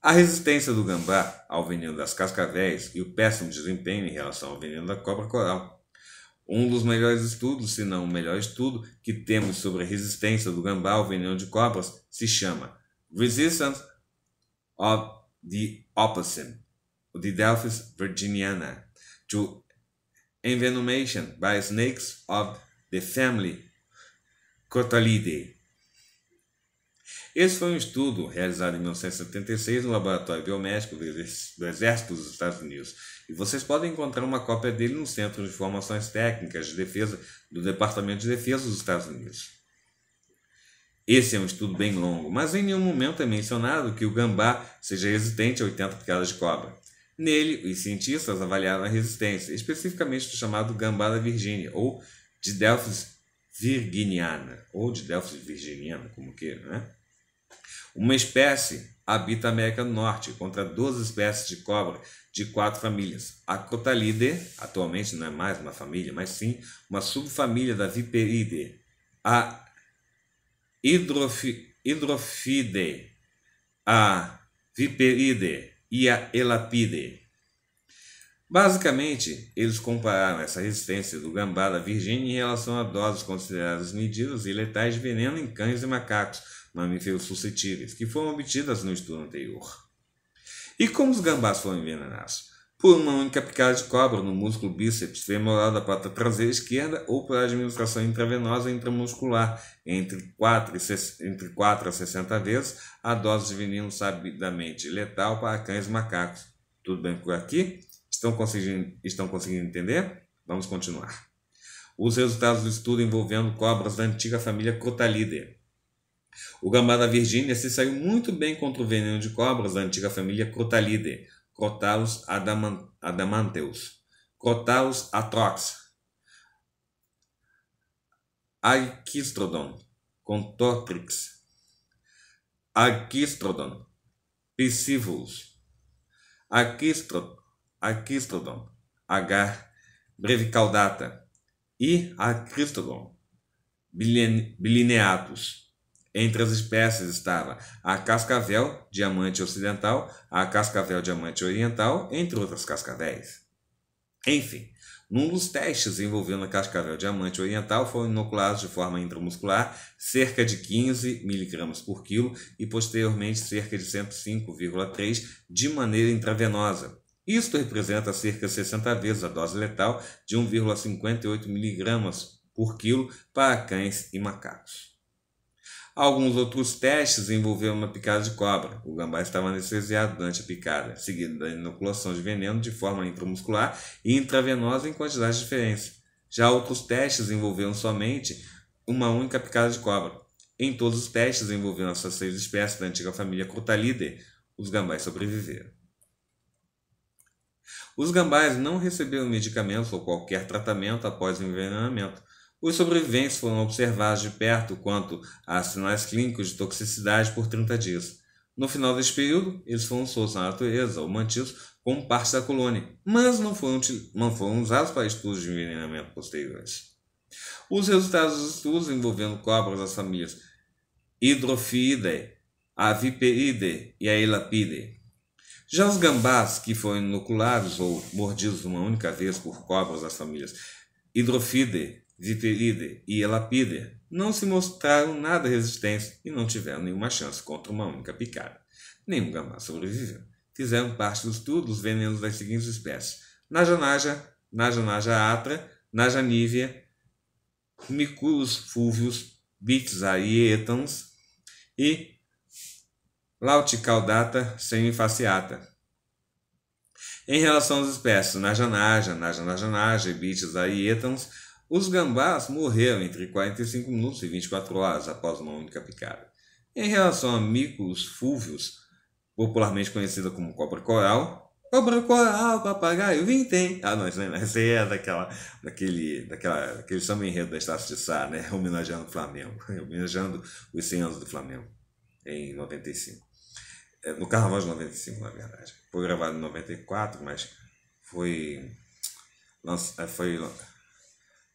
A: A resistência do gambá ao veneno das cascavéis e o péssimo desempenho em relação ao veneno da cobra coral. Um dos melhores estudos, se não o melhor estudo, que temos sobre a resistência do gambá ao veneno de cobras se chama Resistance of the Opossum, de Delphis virginiana, to Envenomation by Snakes of the Family Cotalidae. Esse foi um estudo realizado em 1976 no Laboratório Biomédico do Exército dos Estados Unidos. E vocês podem encontrar uma cópia dele no Centro de Informações Técnicas de Defesa do Departamento de Defesa dos Estados Unidos. Esse é um estudo bem longo, mas em nenhum momento é mencionado que o gambá seja resistente a 80 picadas de cobra. Nele, os cientistas avaliaram a resistência, especificamente do chamado gambá da Virgínia, ou de Delphis virginiana, ou de Delphis virginiana, como queira, né? Uma espécie habita a América do Norte, contra 12 espécies de cobra de quatro famílias. A Cotalidae, atualmente não é mais uma família, mas sim uma subfamília da Viperidae. A hidrofi, Hidrofidae, a Viperidae e a Elapidae. Basicamente, eles compararam essa resistência do gambá da Virgínia em relação a doses consideradas medidas e letais de veneno em cães e macacos, mamíferos suscetíveis, que foram obtidas no estudo anterior. E como os gambás foram envenenados? Por uma única picada de cobra no músculo bíceps femoral da pata traseira esquerda ou por administração intravenosa intramuscular entre 4, e entre 4 a 60 vezes a dose de veneno sabidamente letal para cães e macacos. Tudo bem por aqui? Estão conseguindo, estão conseguindo entender? Vamos continuar. Os resultados do estudo envolvendo cobras da antiga família Crotalidae o gambá da Virgínia se saiu muito bem contra o veneno de cobras da antiga família Crotalidae, Crotalus adamanteus, Crotalus atrox, Archistrodon, Contortrix, Archistrodon, Piscivus, Archistro, Archistrodon, Agar, Brevicaldata e Archistrodon, bilineatus. Entre as espécies estava a cascavel diamante ocidental, a cascavel diamante oriental, entre outras cascavéis. Enfim, num dos testes envolvendo a cascavel diamante oriental, foram inoculados de forma intramuscular cerca de 15 miligramas por quilo e posteriormente cerca de 105,3 de maneira intravenosa. Isto representa cerca de 60 vezes a dose letal de 1,58 miligramas por quilo para cães e macacos. Alguns outros testes envolveram uma picada de cobra. O gambá estava anestesiado durante a picada, seguido da inoculação de veneno de forma intramuscular e intravenosa em quantidades diferentes. Já outros testes envolveram somente uma única picada de cobra. Em todos os testes envolvendo essas seis espécies da antiga família Crotalidae, os gambás sobreviveram. Os gambás não receberam medicamentos ou qualquer tratamento após o envenenamento. Os sobreviventes foram observados de perto quanto a sinais clínicos de toxicidade por 30 dias. No final desse período, eles foram soltos na natureza ou mantidos como parte da colônia, mas não foram, não foram usados para estudos de envenenamento posteriores. Os resultados dos estudos envolvendo cobras das famílias Hydrophiidae, Aviperidae e Aelapidae. Já os gambás, que foram inoculados ou mordidos uma única vez por cobras das famílias Hydrophiidae, de e Elapide não se mostraram nada resistentes e não tiveram nenhuma chance contra uma única picada. Nenhum gamá sobreviveu. Fizeram parte do estudo dos venenos das seguintes espécies: Najanaja, Najanaja atra, Najanívia, Micurus fulvius, Bits aietans e Lauticaldata semifaciata. Em relação às espécies Najanaja, Najanajanaja e Bits aietans, os gambás morreram entre 45 minutos e 24 horas após uma única picada. Em relação a micos fúlvios, popularmente conhecida como cobra coral, cobra coral, papagaio, vintém. Ah, não, isso não é, isso é daquela, daquele, daquela, daquele samba enredo da Estácio de Sá, né? <laughs> Homenageando o Flamengo, <laughs> homenageando os 100 anos do Flamengo, em 95. É, no Carnaval de 95, na verdade. Foi gravado em 94, mas foi. É, foi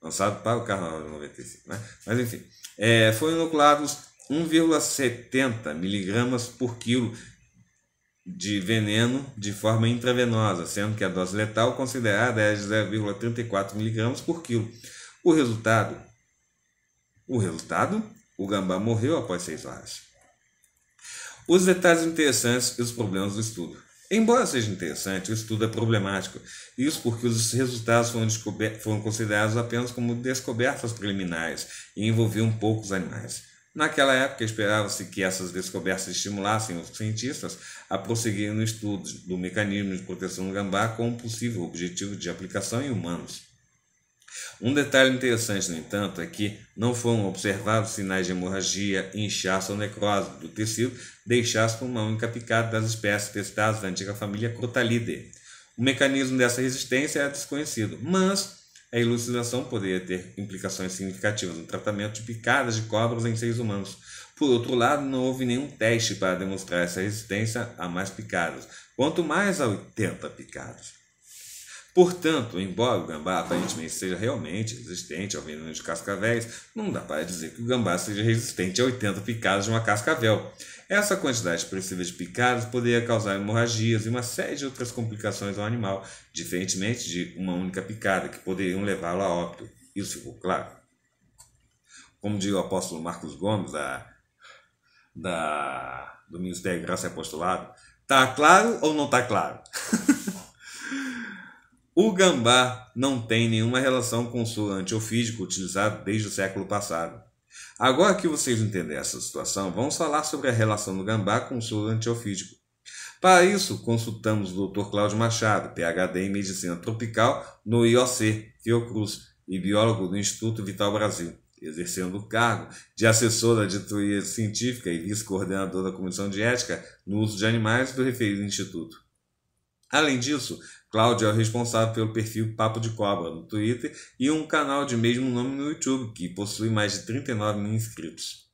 A: lançado para o Carnaval de 95. Né? Mas enfim, é, foram inoculados 1,70 miligramas por quilo de veneno de forma intravenosa, sendo que a dose letal considerada é de 0,34 miligramas por quilo. O resultado? O resultado? O gambá morreu após seis horas. Os detalhes interessantes e os problemas do estudo. Embora seja interessante, o estudo é problemático. Isso porque os resultados foram, foram considerados apenas como descobertas preliminares e envolviam poucos animais. Naquela época, esperava-se que essas descobertas estimulassem os cientistas a prosseguirem no estudo do mecanismo de proteção do gambá com um possível objetivo de aplicação em humanos. Um detalhe interessante, no entanto, é que não foram observados sinais de hemorragia, inchaço ou necrose do tecido deixados por uma única picada das espécies testadas da antiga família Crotalidae. O mecanismo dessa resistência é desconhecido, mas a elucidação poderia ter implicações significativas no tratamento de picadas de cobras em seres humanos. Por outro lado, não houve nenhum teste para demonstrar essa resistência a mais picadas, quanto mais a 80 picadas. Portanto, embora o gambá aparentemente seja realmente resistente ao veneno de cascavéis, não dá para dizer que o gambá seja resistente a 80 picadas de uma cascavel. Essa quantidade expressiva de picadas poderia causar hemorragias e uma série de outras complicações ao animal, diferentemente de uma única picada, que poderiam levá-lo a óbito. Isso ficou claro. Como diz o apóstolo Marcos Gomes, da, da do Ministério Graça e Apostolado, tá claro ou não tá claro? <laughs> O gambá não tem nenhuma relação com o sulante antiofídico utilizado desde o século passado. Agora que vocês entenderam essa situação, vamos falar sobre a relação do gambá com o soro antiofídico. Para isso, consultamos o Dr. Cláudio Machado, PhD em Medicina Tropical no IOC, Fiocruz, e biólogo do Instituto Vital Brasil, exercendo o cargo de assessor da diretoria científica e vice-coordenador da Comissão de Ética no uso de animais do referido instituto. Além disso, Cláudio é o responsável pelo perfil Papo de Cobra no Twitter e um canal de mesmo nome no YouTube, que possui mais de 39 mil inscritos.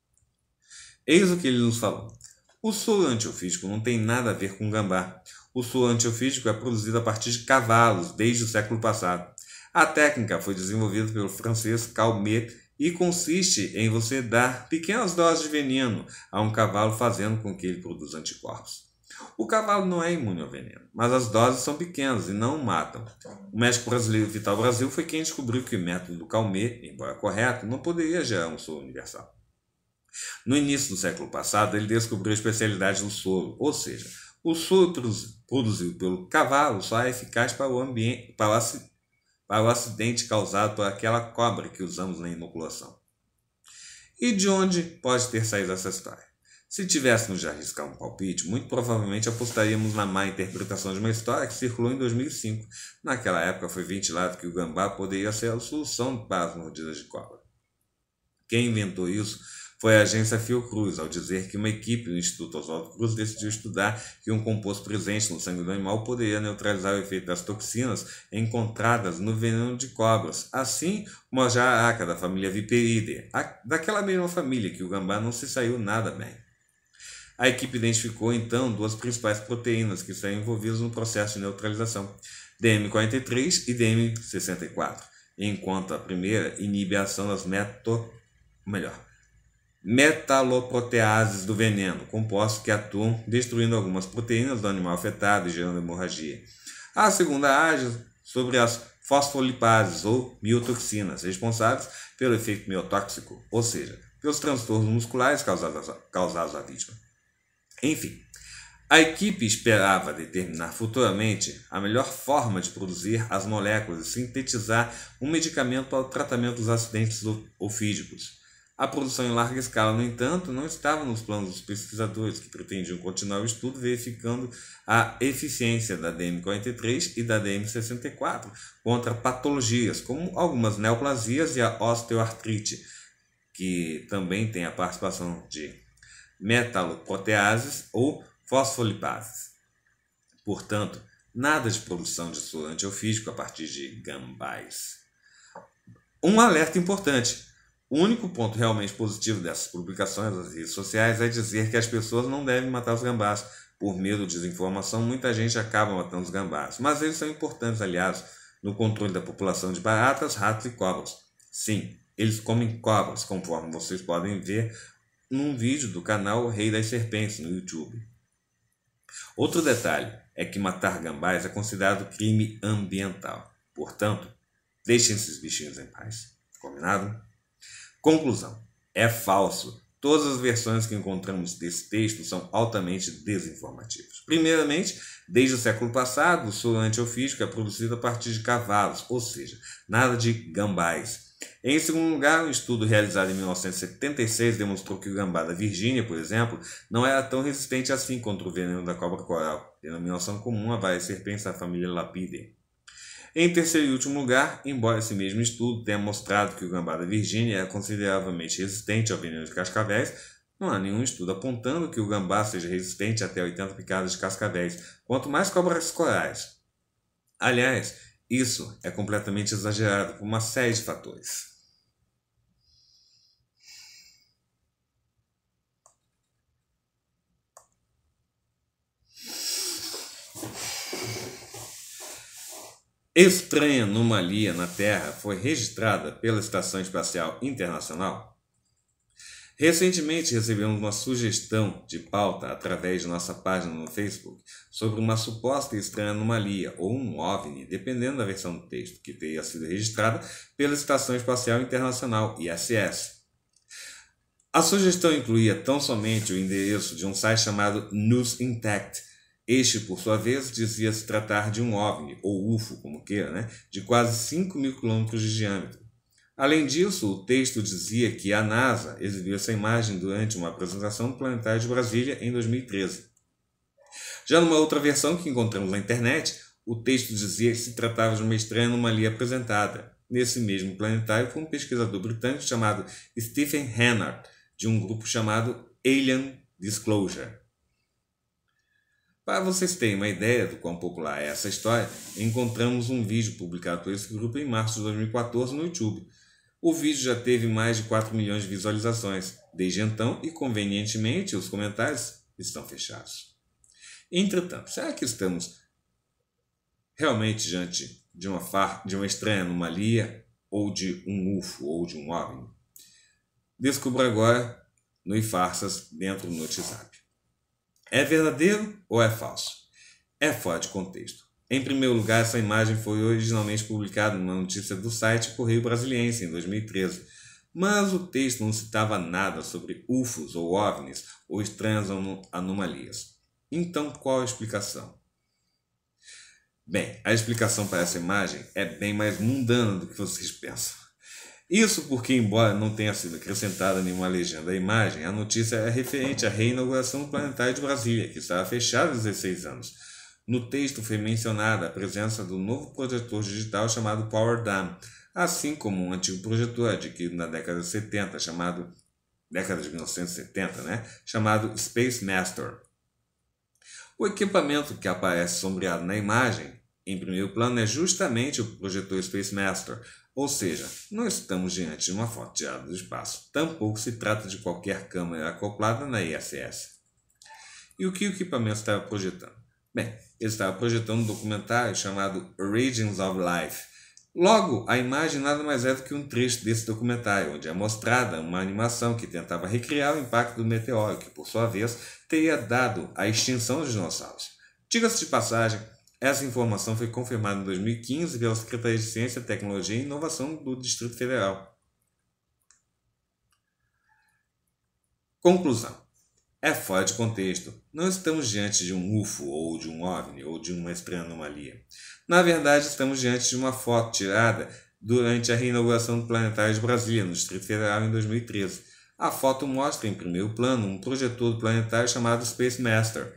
A: Eis o que ele nos falou. O suor antiofísico não tem nada a ver com gambá. O suor antiofísico é produzido a partir de cavalos desde o século passado. A técnica foi desenvolvida pelo francês Calmet e consiste em você dar pequenas doses de veneno a um cavalo, fazendo com que ele produza anticorpos. O cavalo não é imune ao veneno, mas as doses são pequenas e não o matam. O médico brasileiro Vital Brasil foi quem descobriu que o método do Calmé, embora correto, não poderia gerar um soro universal. No início do século passado, ele descobriu a especialidade do soro, ou seja, o soro produzido pelo cavalo só é eficaz para o, ambiente, para, para o acidente causado por aquela cobra que usamos na inoculação. E de onde pode ter saído essa história? Se tivéssemos de arriscar um palpite, muito provavelmente apostaríamos na má interpretação de uma história que circulou em 2005. Naquela época foi ventilado que o gambá poderia ser a solução para as mordidas de cobra. Quem inventou isso foi a agência Fiocruz, ao dizer que uma equipe do Instituto Oswaldo Cruz decidiu estudar que um composto presente no sangue do animal poderia neutralizar o efeito das toxinas encontradas no veneno de cobras, assim como a jararaca da família Viperidae, daquela mesma família que o gambá não se saiu nada bem. A equipe identificou então duas principais proteínas que estão envolvidas no processo de neutralização, DM43 e DM64, enquanto a primeira inibe a ação das meto, melhor, metaloproteases do veneno, compostos que atuam destruindo algumas proteínas do animal afetado e gerando hemorragia. A segunda age sobre as fosfolipases ou miotoxinas, responsáveis pelo efeito miotóxico, ou seja, pelos transtornos musculares causados à vítima. Enfim, a equipe esperava determinar futuramente a melhor forma de produzir as moléculas e sintetizar um medicamento para o tratamento dos acidentes ofídicos. A produção em larga escala, no entanto, não estava nos planos dos pesquisadores, que pretendiam continuar o estudo verificando a eficiência da DM43 e da DM64 contra patologias, como algumas neoplasias e a osteoartrite, que também tem a participação de metaloproteases ou fosfolipases. Portanto, nada de produção de soro antiofídico a partir de gambás. Um alerta importante: o único ponto realmente positivo dessas publicações nas redes sociais é dizer que as pessoas não devem matar os gambás. Por medo de desinformação, muita gente acaba matando os gambás, mas eles são importantes, aliás, no controle da população de baratas, ratos e cobras. Sim, eles comem cobras, conforme vocês podem ver num vídeo do canal Rei das Serpentes no YouTube. Outro detalhe é que matar gambás é considerado crime ambiental. Portanto, deixem esses bichinhos em paz. Combinado? Conclusão: é falso. Todas as versões que encontramos desse texto são altamente desinformativas. Primeiramente, desde o século passado, o soro antiofídico é produzido a partir de cavalos, ou seja, nada de gambás. Em segundo lugar, um estudo realizado em 1976 demonstrou que o gambá da Virgínia, por exemplo, não era tão resistente assim contra o veneno da cobra coral, denominação comum a várias serpentes da família Lapidae. Em terceiro e último lugar, embora esse mesmo estudo tenha mostrado que o gambá da Virgínia é consideravelmente resistente ao veneno de cascavéis, não há nenhum estudo apontando que o gambá seja resistente até 80 picadas de cascavéis, quanto mais cobras corais. Aliás, isso é completamente exagerado por uma série de fatores. estranha anomalia na Terra foi registrada pela Estação Espacial Internacional? Recentemente recebemos uma sugestão de pauta através de nossa página no Facebook sobre uma suposta estranha anomalia ou um OVNI, dependendo da versão do texto, que tenha sido registrada pela Estação Espacial Internacional, ISS. A sugestão incluía tão somente o endereço de um site chamado News Intact, este, por sua vez, dizia se tratar de um OVNI, ou UFO, como queira, né, de quase 5 mil quilômetros de diâmetro. Além disso, o texto dizia que a NASA exibiu essa imagem durante uma apresentação do Planetário de Brasília em 2013. Já numa outra versão que encontramos na internet, o texto dizia que se tratava de uma estranha anomalia apresentada, nesse mesmo planetário, por um pesquisador britânico chamado Stephen Hennard, de um grupo chamado Alien Disclosure. Para vocês terem uma ideia do quão popular é essa história, encontramos um vídeo publicado por esse grupo em março de 2014 no YouTube. O vídeo já teve mais de 4 milhões de visualizações desde então e, convenientemente, os comentários estão fechados. Entretanto, será que estamos realmente diante de uma, de uma estranha anomalia ou de um UFO ou de um OVNI? Descubra agora no iFarsas dentro do WhatsApp. É verdadeiro ou é falso? É fora de contexto. Em primeiro lugar, essa imagem foi originalmente publicada numa notícia do site Correio Brasiliense em 2013, mas o texto não citava nada sobre UFOs ou OVNIs ou estranhas anomalias. Então, qual a explicação? Bem, a explicação para essa imagem é bem mais mundana do que vocês pensam. Isso porque, embora não tenha sido acrescentada nenhuma legenda à imagem, a notícia é referente à reinauguração do planetário de Brasília, que estava fechado há 16 anos. No texto foi mencionada a presença do novo projetor digital chamado Power Dam, assim como um antigo projetor adquirido na década de 70, chamado década de 1970, né? chamado Space Master. O equipamento que aparece sombreado na imagem, em primeiro plano, é justamente o projetor Space Master, ou seja, não estamos diante de uma foto tirada do espaço, tampouco se trata de qualquer câmera acoplada na ISS. E o que o equipamento estava projetando? Bem, ele estava projetando um documentário chamado Origins of Life. Logo, a imagem nada mais é do que um trecho desse documentário, onde é mostrada uma animação que tentava recriar o impacto do meteoro, que por sua vez teria dado a extinção dos dinossauros. Diga-se de passagem, essa informação foi confirmada em 2015 pela Secretaria de Ciência, Tecnologia e Inovação do Distrito Federal. Conclusão. É fora de contexto. Não estamos diante de um UFO ou de um OVNI ou de uma estranha anomalia. Na verdade, estamos diante de uma foto tirada durante a reinauguração do Planetário de Brasília, no Distrito Federal, em 2013. A foto mostra em primeiro plano um projetor do planetário chamado Space Master.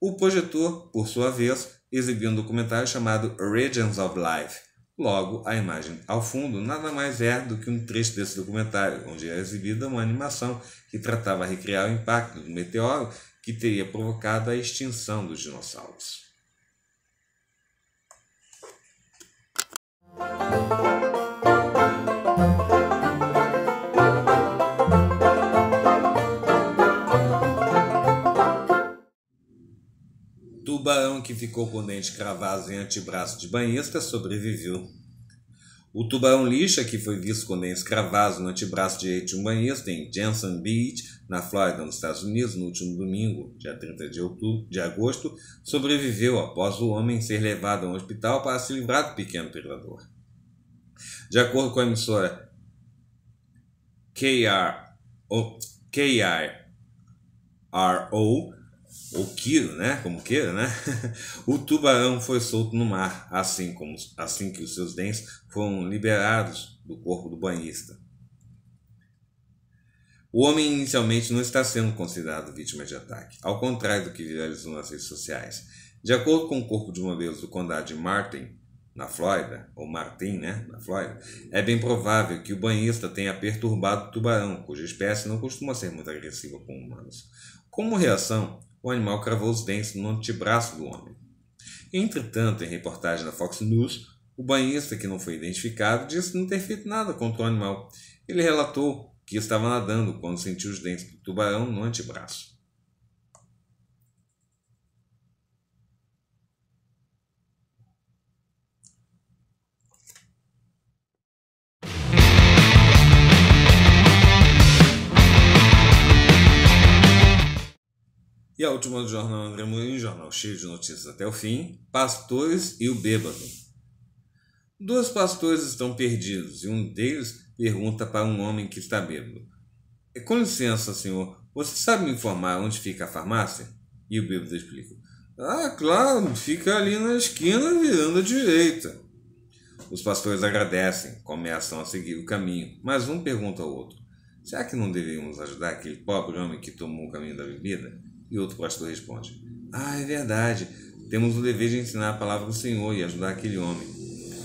A: O projetor, por sua vez, exibiu um documentário chamado Regions of Life. Logo, a imagem ao fundo nada mais é do que um trecho desse documentário, onde é exibida uma animação que tratava de recriar o impacto do meteoro que teria provocado a extinção dos dinossauros. tubarão que ficou com o dente cravado em antebraço de banhista sobreviveu. O tubarão lixa, que foi visto com dentes cravados no antebraço direito de um banhista em Jensen Beach, na Flórida, nos Estados Unidos, no último domingo, dia 30 de, outubro, de agosto, sobreviveu após o homem ser levado a um hospital para se livrar do pequeno predador. De acordo com a emissora KR, KIRO, ou Kiro, né? Como queira, né? <laughs> o tubarão foi solto no mar, assim, como, assim que os seus dentes foram liberados do corpo do banhista. O homem inicialmente não está sendo considerado vítima de ataque, ao contrário do que viralizou nas redes sociais. De acordo com o Corpo de uma Bombeiros do Condado de Martin, na Flórida, ou Martin, né, na Flórida, é bem provável que o banhista tenha perturbado o tubarão, cuja espécie não costuma ser muito agressiva com humanos. Como reação, o animal cravou os dentes no antebraço do homem. Entretanto, em reportagem da Fox News, o banhista que não foi identificado disse não ter feito nada contra o animal. Ele relatou que estava nadando quando sentiu os dentes do tubarão no antebraço. E a última do jornal André Mourinho, jornal cheio de notícias até o fim, Pastores e o Bêbado. Dois pastores estão perdidos e um deles pergunta para um homem que está bêbado. É, com licença, senhor, você sabe me informar onde fica a farmácia? E o bêbado explica. Ah, claro, fica ali na esquina virando à direita. Os pastores agradecem, começam a seguir o caminho, mas um pergunta ao outro. Será que não deveríamos ajudar aquele pobre homem que tomou o caminho da bebida? E outro pastor responde: Ah, é verdade. Temos o dever de ensinar a palavra do Senhor e ajudar aquele homem.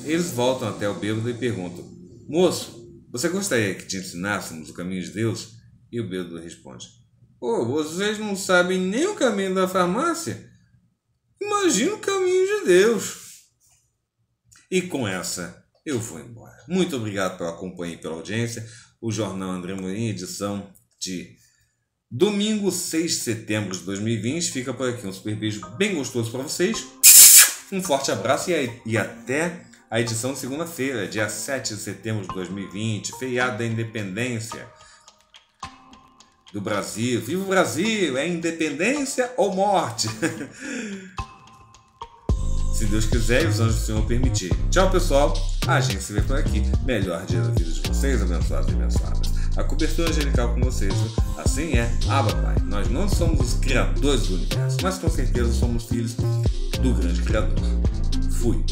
A: Eles voltam até o bêbado e perguntam: Moço, você gostaria que te ensinássemos o caminho de Deus? E o bêbado responde: Pô, oh, vocês não sabem nem o caminho da farmácia? Imagina o caminho de Deus. E com essa, eu vou embora. Muito obrigado pela companhia e pela audiência. O Jornal André Mourinho, edição de Domingo, 6 de setembro de 2020. Fica por aqui um super beijo bem gostoso para vocês. Um forte abraço e, e até a edição de segunda-feira, dia 7 de setembro de 2020, Feiado da independência do Brasil. Viva o Brasil! É independência ou morte? <laughs> Se Deus quiser e os anjos do Senhor permitir. Tchau, pessoal. A gente se vê por aqui. Melhor dia da vida de vocês, abençoados e abençoadas a cobertura angelical com vocês. Assim é, Abba ah, Pai. Nós não somos os criadores do universo, mas com certeza somos filhos do grande Criador. Fui.